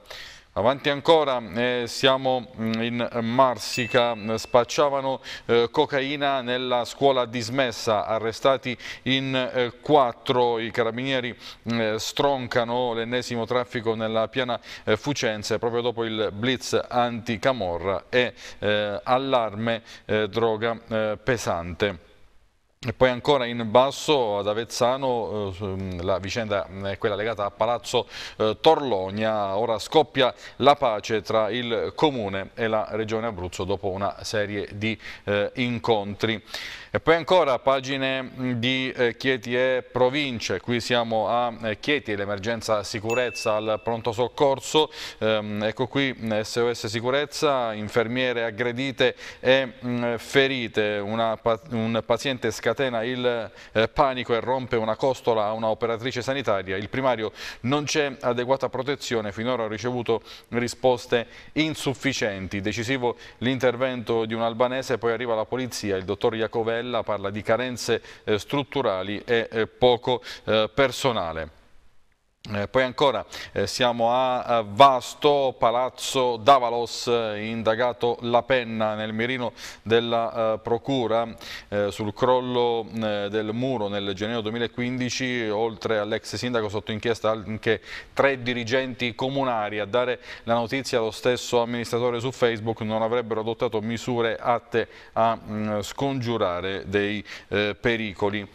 Avanti ancora, eh, siamo mm, in Marsica, spacciavano eh, cocaina nella scuola dismessa, arrestati in eh, quattro, i carabinieri mm, eh, stroncano l'ennesimo traffico nella piana eh, Fucenze proprio dopo il blitz anti-camorra e eh, allarme droga pesante. E poi ancora in basso ad Avezzano eh, mm, la vicenda è eh, quella legata a Palazzo eh, Torlonia, ora scoppia la pace tra il Comune e la Regione Abruzzo dopo una serie di eh, incontri. E poi ancora pagine mm, di eh, Chieti e province, qui siamo a eh, Chieti, l'emergenza sicurezza al pronto soccorso, ehm, ecco qui SOS mm, sicurezza, infermiere aggredite e mm, ferite, Una, un paziente scatena il eh, panico e rompe una costola a una operatrice sanitaria, il primario non c'è adeguata protezione, finora ha ricevuto risposte insufficienti, decisivo l'intervento di un albanese, poi arriva la polizia, il dottor Iacovè Mattarella parla di carenze eh, strutturali e eh, poco eh, personale. Eh, poi ancora eh, siamo a, a Vasto, Palazzo Davalos, eh, indagato La Penna nel mirino della eh, Procura eh, sul crollo eh, del muro nel gennaio 2015, oltre all'ex sindaco sotto inchiesta anche tre dirigenti comunali. A dare la notizia allo stesso amministratore su Facebook non avrebbero adottato misure atte a mh, mm, scongiurare dei pericoli.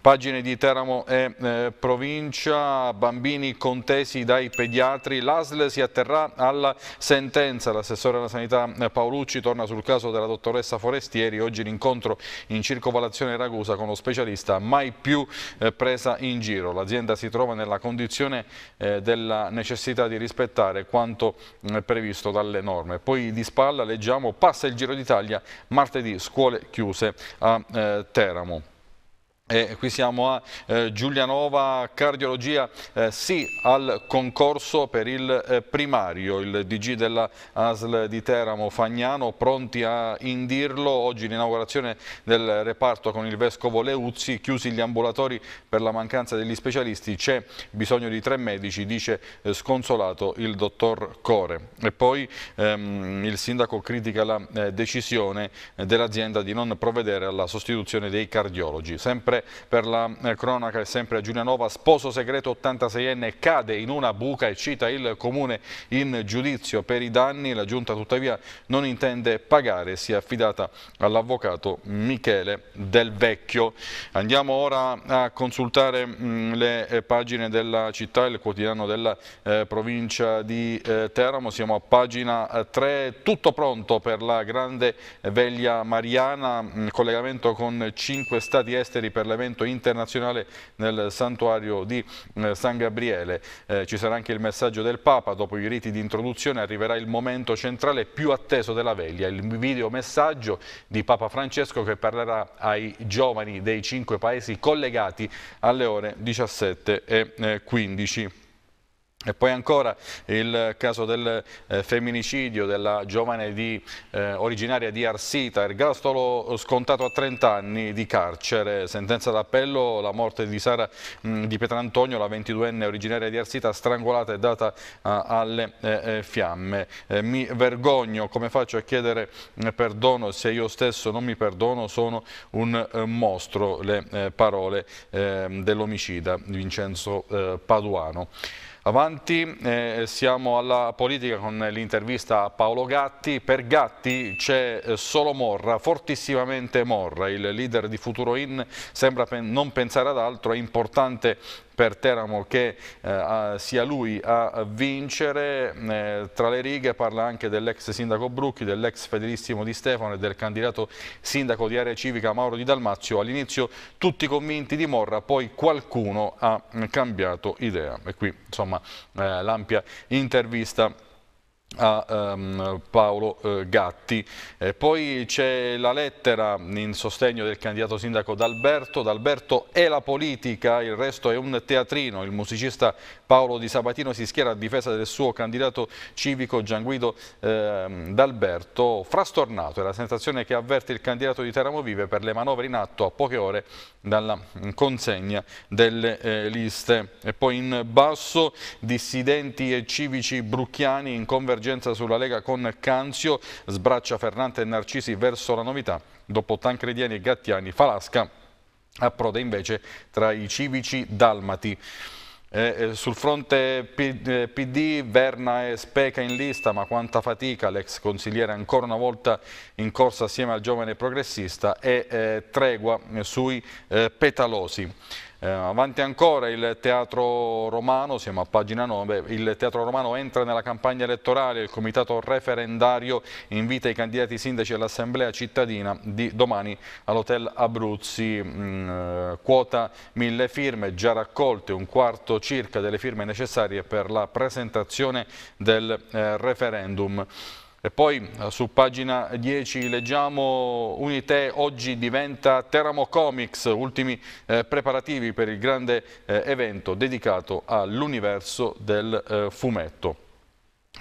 Pagine di Teramo e eh, provincia, bambini contesi dai pediatri, l'ASL si atterrà alla sentenza, l'assessore alla sanità eh, Paolucci torna sul caso della dottoressa Forestieri, oggi l'incontro in circovalazione Ragusa con lo specialista mai più eh, presa in giro, l'azienda si trova nella condizione eh, della necessità di rispettare quanto eh, previsto dalle norme, poi di spalla leggiamo passa il Giro d'Italia, martedì scuole chiuse a eh, Teramo. E qui siamo a eh, Giulianova Cardiologia, eh, sì al concorso per il eh, primario, il DG della ASL di Teramo Fagnano, pronti a indirlo, oggi l'inaugurazione del reparto con il Vescovo Leuzzi, chiusi gli ambulatori per la mancanza degli specialisti, c'è bisogno di tre medici, dice eh, sconsolato il dottor Core. E poi ehm, il sindaco critica la eh, decisione eh, dell'azienda di non provvedere alla sostituzione dei cardiologi, sempre sempre per la eh, cronaca è sempre a Giulianova, sposo segreto 86enne cade in una buca e cita il comune in giudizio per i danni, la giunta tuttavia non intende pagare, si è affidata all'avvocato Michele Del Vecchio. Andiamo ora a consultare mm, le eh, pagine della città, il quotidiano della eh, provincia di Teramo, siamo a pagina 3, tutto pronto per la grande veglia mariana, mm, collegamento con 5 stati esteri per Parlamento internazionale nel santuario di eh, San Gabriele. Eh, ci sarà anche il messaggio del Papa, dopo i riti di introduzione arriverà il momento centrale più atteso della veglia, il videomessaggio di Papa Francesco che parlerà ai giovani dei cinque paesi collegati alle ore 17 e 15. Eh, e poi ancora il caso del eh, femminicidio della giovane di, eh, originaria di Arsita, ergastolo scontato a 30 anni di carcere, sentenza d'appello, la morte di Sara mh, mm, di Petrantonio, la 22enne originaria di Arsita, strangolata e data ah, alle eh, eh fiamme. Eh, mi vergogno, come faccio a chiedere perdono se io stesso non mi perdono, sono un mostro, le parole ehm, dell'omicida Vincenzo Paduano. Avanti, eh, siamo alla politica con l'intervista a Paolo Gatti. Per Gatti c'è eh, solo Morra, fortissimamente Morra. Il leader di Futuro In sembra pen non pensare ad altro, è importante per Teramo che eh, sia lui a vincere. Eh, tra le righe parla anche dell'ex sindaco Brucchi, dell'ex fedelissimo Di Stefano e del candidato sindaco di area civica Mauro Di Dalmazio. All'inizio tutti convinti di Morra, poi qualcuno ha cambiato idea. E qui insomma eh, l'ampia intervista a um, Paolo eh, Gatti. Eh, poi c'è la lettera in sostegno del candidato sindaco D'Alberto. D'Alberto è la politica, il resto è un teatrino. Il musicista Paolo Di Sabatino si schiera a difesa del suo candidato civico Gianguido eh, D'Alberto. Frastornato è la sensazione che avverte il candidato di Teramo Vive per le manovre in atto a poche ore dalla consegna delle eh, liste. E poi in basso dissidenti e civici brucchiani in conversazione convergenza sulla Lega con Canzio, sbraccia Ferrante e Narcisi verso la novità. Dopo Tancrediani e Gattiani, Falasca approda invece tra i civici dalmati. Eh, eh sul fronte PD eh, Verna e Speca in lista ma quanta fatica l'ex consigliere ancora una volta in corsa assieme al giovane progressista e eh, tregua sui eh, petalosi. Eh, avanti ancora il Teatro Romano, siamo a pagina 9, il Teatro Romano entra nella campagna elettorale, il comitato referendario invita i candidati sindaci all'assemblea cittadina di domani all'hotel Abruzzi, mh, mm, eh, quota mille firme, già raccolte un quarto circa delle firme necessarie per la presentazione del eh, referendum. E poi eh, su pagina 10 leggiamo Unite oggi diventa Teramo Comics, ultimi eh, preparativi per il grande eh, evento dedicato all'universo del eh, fumetto.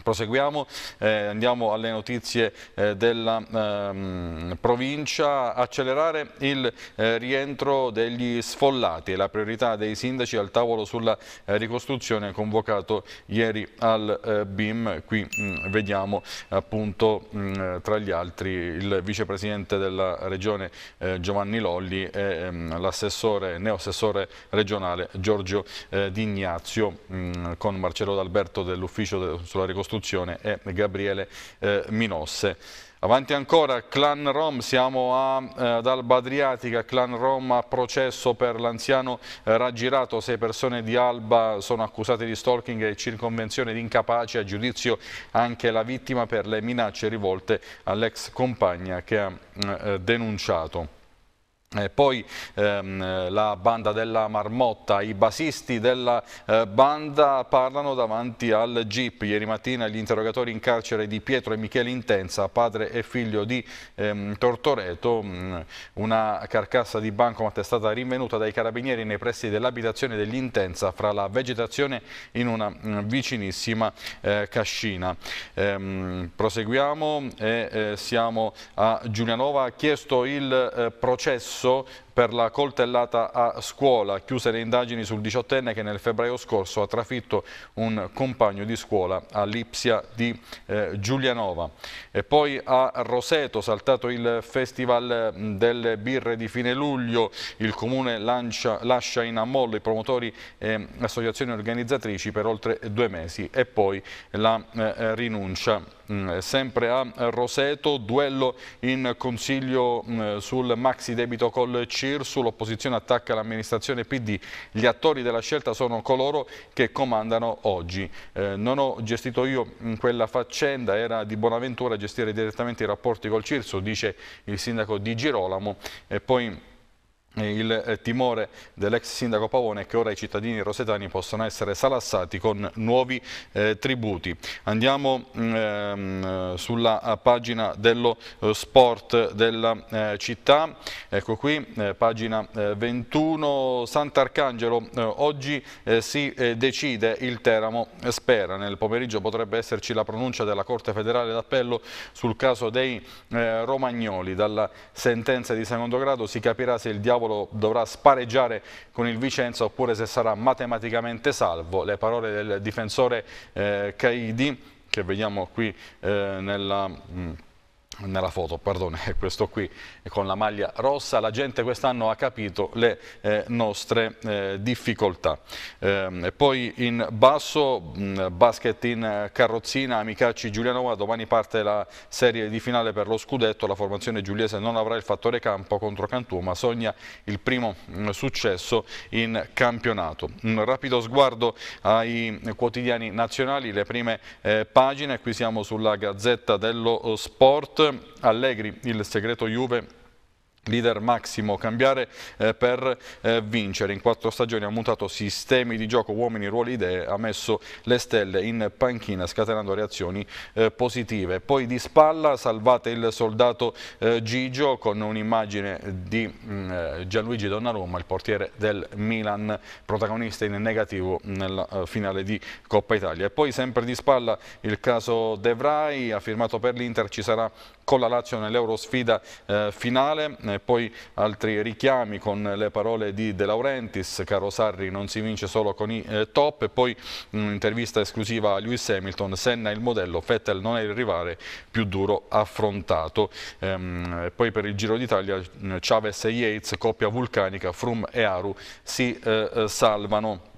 Proseguiamo, eh, andiamo alle notizie eh, della ehm, provincia. Accelerare il eh, rientro degli sfollati e la priorità dei sindaci al tavolo sulla eh, ricostruzione convocato ieri al eh, BIM. Qui mh, mm, vediamo appunto mh, mm, tra gli altri il vicepresidente della regione eh, Giovanni Lolli e ehm, l'assessore, neoassessore regionale Giorgio D'Ignazio mh, mm, con Marcello D'Alberto dell'ufficio de sulla ricostruzione Costruzione e Gabriele eh, Minosse. Avanti ancora, Clan Rom, siamo a, eh, dall'Alba Adriatica, Clan Rom a processo per l'anziano eh, raggirato, sei persone di Alba sono accusate di stalking e circonvenzione di incapace, a giudizio anche la vittima per le minacce rivolte all'ex compagna che ha mm, eh, denunciato. Eh, poi ehm, la banda della Marmotta, i basisti della eh, banda parlano davanti al GIP. Ieri mattina gli interrogatori in carcere di Pietro e Michele Intensa, padre e figlio di ehm, Tortoreto, mm, una carcassa di bancomat è stata rinvenuta dai carabinieri nei pressi dell'abitazione dell'Intensa fra la vegetazione in una mh, mm, vicinissima eh, cascina. Ehm, proseguiamo e eh, siamo a Giulianova. Ha chiesto il eh, processo So. per la coltellata a scuola, chiuse le indagini sul diciottenne che nel febbraio scorso ha trafitto un compagno di scuola a Lipsia di eh, Giulianova. E poi a Roseto, saltato il festival mm, delle birre di fine luglio, il comune lancia, lascia in ammollo i promotori e associazioni organizzatrici per oltre due mesi e poi la eh, rinuncia. Mm, sempre a Roseto, duello in consiglio mh, mm, sul maxi debito col C Cirsu, l'opposizione attacca l'amministrazione PD, gli attori della scelta sono coloro che comandano oggi. Eh, non ho gestito io mm, quella faccenda, era di Bonaventura gestire direttamente i rapporti col Cirsu, dice il sindaco Di Girolamo. E poi il eh, timore dell'ex sindaco Pavone è che ora i cittadini rosetani possano essere salassati con nuovi eh, tributi. Andiamo mm, ehm, sulla eh, pagina dello eh, sport della eh, città, ecco qui, eh, pagina 21, Sant'Arcangelo, oggi si decide il Teramo spera, nel pomeriggio potrebbe esserci la pronuncia della Corte federale d'appello sul caso dei romagnoli, dalla sentenza di secondo grado si capirà se il diavolo Napolo dovrà spareggiare con il Vicenza oppure se sarà matematicamente salvo. Le parole del difensore eh, Caidi che vediamo qui eh, nella... Mh, mm, nella foto, perdone, è questo qui con la maglia rossa, la gente quest'anno ha capito le eh, nostre eh, difficoltà. Eh, poi in basso, mh, mm, basket in eh, carrozzina, Amicacci Giulianova, domani parte la serie di finale per lo scudetto, la formazione giuliese non avrà il fattore campo contro Cantù, ma sogna il primo mh, mm, successo in campionato. Un rapido sguardo ai quotidiani nazionali, le prime eh, pagine, qui siamo sulla Gazzetta dello Sport, Allegri, il segreto Juve leader Massimo, cambiare eh, per eh, vincere. In quattro stagioni ha mutato sistemi di gioco, uomini, ruoli, idee, ha messo le stelle in panchina scatenando reazioni eh, positive. Poi di spalla salvate il soldato eh, Gigio con un'immagine di mh, mm, eh, Gianluigi Donnarumma, il portiere del Milan, protagonista in negativo nella eh, finale di Coppa Italia. E poi sempre di spalla il caso De Vrij, ha firmato per l'Inter, ci sarà con la Lazio nell'Eurosfida eh, finale, e poi altri richiami con le parole di De Laurentiis, caro Sarri non si vince solo con i eh, top e poi un'intervista mm, esclusiva a Lewis Hamilton, Senna il modello, Vettel non è il rivale più duro affrontato. Ehm, poi per il Giro d'Italia mm, Chavez e Yates, coppia vulcanica, Frum e Aru si eh, eh salvano.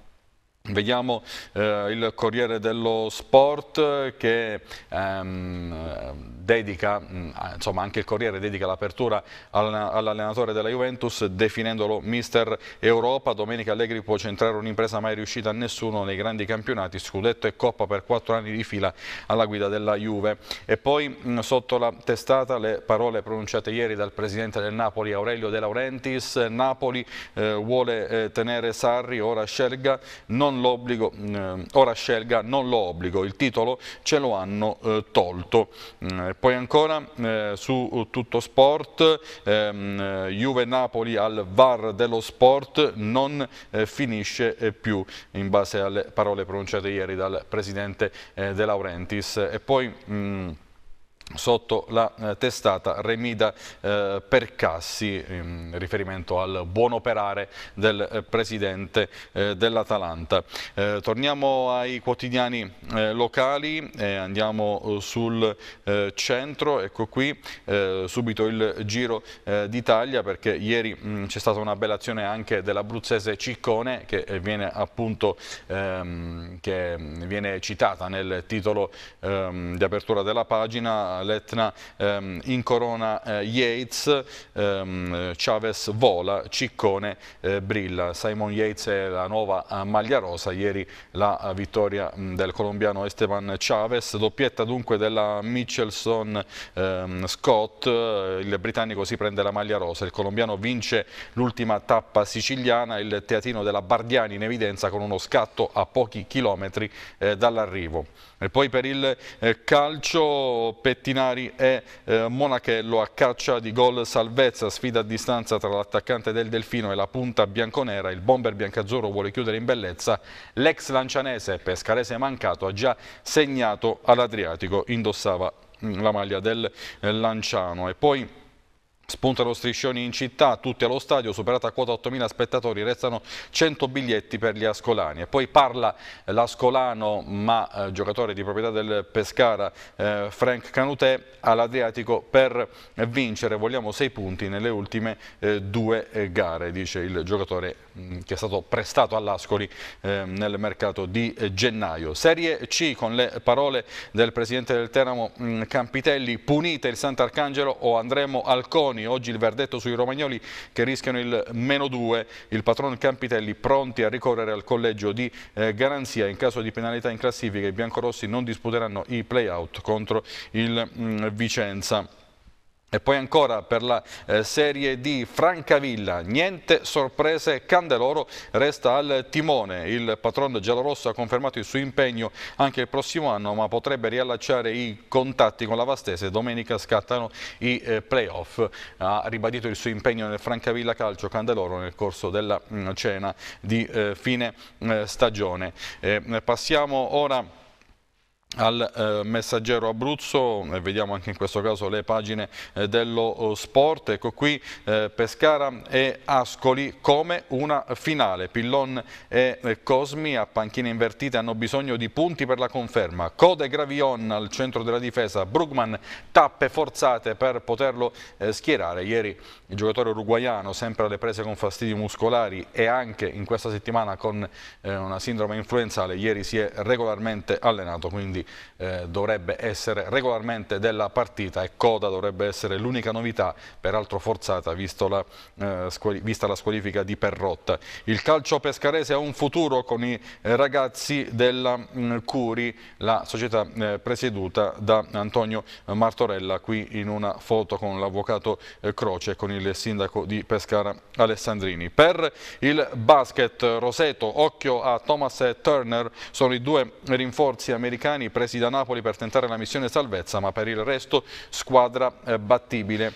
Vediamo eh, il Corriere dello Sport che ehm, dedica, mm, insomma anche il Corriere dedica l'apertura all'allenatore della Juventus definendolo mister Europa. Domenica Allegri può centrare un'impresa mai riuscita a nessuno nei grandi campionati, scudetto e coppa per quattro anni di fila alla guida della Juve. E poi mh, mm, sotto la testata le parole pronunciate ieri dal presidente del Napoli Aurelio De Laurentiis. Napoli eh, vuole eh, tenere Sarri, ora scelga non non l'obbligo, eh, ora scelga, non lo obbligo, il titolo ce lo hanno eh, tolto. Mm, poi ancora eh, su tutto sport, ehm, Juve-Napoli al VAR dello sport non finisce più, in base alle parole pronunciate ieri dal presidente De Laurentiis. E poi... Mm, sotto la eh, testata Remida eh, Percassi, in riferimento al buon operare del eh, presidente eh, dell'Atalanta. Eh, torniamo ai quotidiani eh, locali, andiamo sul centro, ecco qui subito il Giro d'Italia perché ieri mm, c'è stata una bella azione anche dell'abruzzese Ciccone che viene appunto ehm, che mm, viene citata nel titolo ehm, di apertura della pagina letna ehm, corona eh, Yates, ehm, Chavez vola, Ciccone eh, brilla. Simon Yates è la nuova eh, maglia rosa, ieri la eh, vittoria mh, mm, del colombiano Esteban Chavez, doppietta dunque della Michelson ehm, Scott, il britannico si prende la maglia rosa, il colombiano vince l'ultima tappa siciliana, il teatino della Bardiani in evidenza con uno scatto a pochi chilometri eh, dall'arrivo. E poi per il eh, calcio Pettinari e eh, Monachello a caccia di gol salvezza, sfida a distanza tra l'attaccante del Delfino e la punta bianconera, il bomber biancazzurro vuole chiudere in bellezza, l'ex lancianese pescarese mancato ha già segnato all'Adriatico, indossava mm, la maglia del eh, Lanciano e poi Spuntano striscioni in città, tutti allo stadio, superata quota 8.000 spettatori, restano 100 biglietti per gli ascolani. E poi parla eh, l'ascolano, ma eh, giocatore di proprietà del Pescara, eh, Frank Canutè, all'Adriatico per eh, vincere. Vogliamo 6 punti nelle ultime eh, due eh, gare, dice il giocatore Mm, che è stato prestato all'Ascoli eh, nel mercato di eh, gennaio. Serie C con le parole del presidente del Teramo mm, Campitelli, punite il Sant'Arcangelo o andremo al CONI. Oggi il verdetto sui romagnoli che rischiano il meno 2, il patron Campitelli pronti a ricorrere al collegio di eh, garanzia in caso di penalità in classifica. I biancorossi non disputeranno i playout contro il mh, mm, Vicenza. E poi ancora per la eh, Serie di Francavilla, niente sorprese, Candeloro resta al timone. Il patron giallorosso ha confermato il suo impegno anche il prossimo anno, ma potrebbe riallacciare i contatti con la Vastese. Domenica scattano i eh, playoff. Ha ribadito il suo impegno nel Francavilla Calcio Candeloro nel corso della mm, cena di eh, fine stagione. passiamo ora al eh, messaggero Abruzzo e vediamo anche in questo caso le pagine eh, dello eh, sport ecco qui eh, Pescara e Ascoli come una finale Pillon e eh, Cosmi a panchine invertite hanno bisogno di punti per la conferma Code Gravion al centro della difesa Brugman tappe forzate per poterlo eh, schierare ieri il giocatore uruguaiano sempre alle prese con fastidi muscolari e anche in questa settimana con una sindrome influenzale ieri si è regolarmente allenato quindi quindi eh, dovrebbe essere regolarmente della partita e Coda dovrebbe essere l'unica novità, peraltro forzata la, eh, vista la squalifica di Perrotta. Il calcio pescarese ha un futuro con i eh, ragazzi della mh, mm, Curi, la società eh, presieduta da Antonio Martorella, qui in una foto con l'avvocato eh, Croce e con il sindaco di Pescara Alessandrini. Per il basket Roseto, occhio a Thomas Turner, sono i due rinforzi americani presi da Napoli per tentare la missione salvezza, ma per il resto squadra eh, battibile.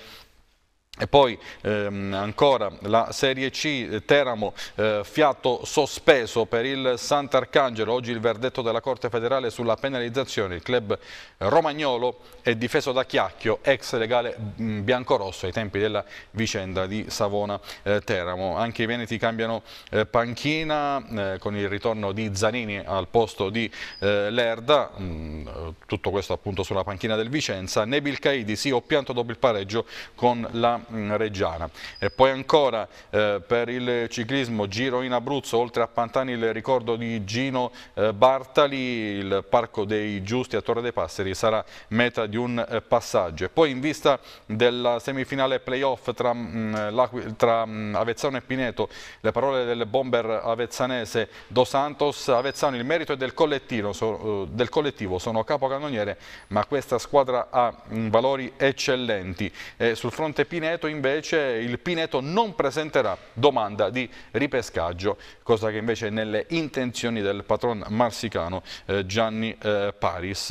E poi ehm, ancora la Serie C, eh, Teramo, eh, fiato sospeso per il Sant'Arcangelo, oggi il verdetto della Corte Federale sulla penalizzazione, il club romagnolo è difeso da Chiacchio, ex legale mm, biancorosso ai tempi della vicenda di Savona-Teramo. Eh, Anche i Veneti cambiano eh, panchina eh, con il ritorno di Zanini al posto di eh, Lerda, mm, tutto questo appunto sulla panchina del Vicenza, Nebil Caidi sì, ho pianto dopo il pareggio con la reggiana. E poi ancora eh, per il ciclismo Giro in Abruzzo, oltre a Pantani il ricordo di Gino eh, Bartali, il Parco dei Giusti a Torre dei Passeri sarà meta di un eh, passaggio. E poi in vista della semifinale playoff tra, mh, mm, tra mh, mm, Avezzano e Pineto, le parole del bomber avezzanese Dos Santos, Avezzano il merito è del collettivo, so, eh, del collettivo sono capocannoniere, ma questa squadra ha mh, mm, valori eccellenti. sul fronte Pineto Pineto invece il Pineto non presenterà domanda di ripescaggio, cosa che invece è nelle intenzioni del patron marsicano eh, Gianni eh, Paris.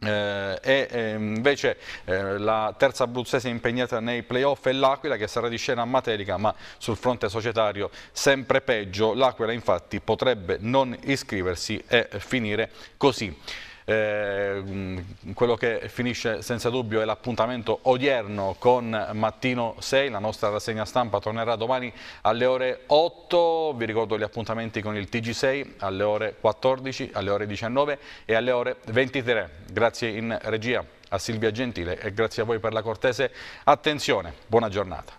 Eh, e eh, invece eh, la terza abruzzese impegnata nei playoff è l'Aquila che sarà di scena a Materica ma sul fronte societario sempre peggio l'Aquila infatti potrebbe non iscriversi e finire così Ehm, quello che finisce senza dubbio è l'appuntamento odierno con Mattino 6, la nostra rassegna stampa tornerà domani alle ore 8, vi ricordo gli appuntamenti con il TG6 alle ore 14, alle ore 19 e alle ore 23. Grazie in regia a Silvia Gentile e grazie a voi per la cortese attenzione. Buona giornata.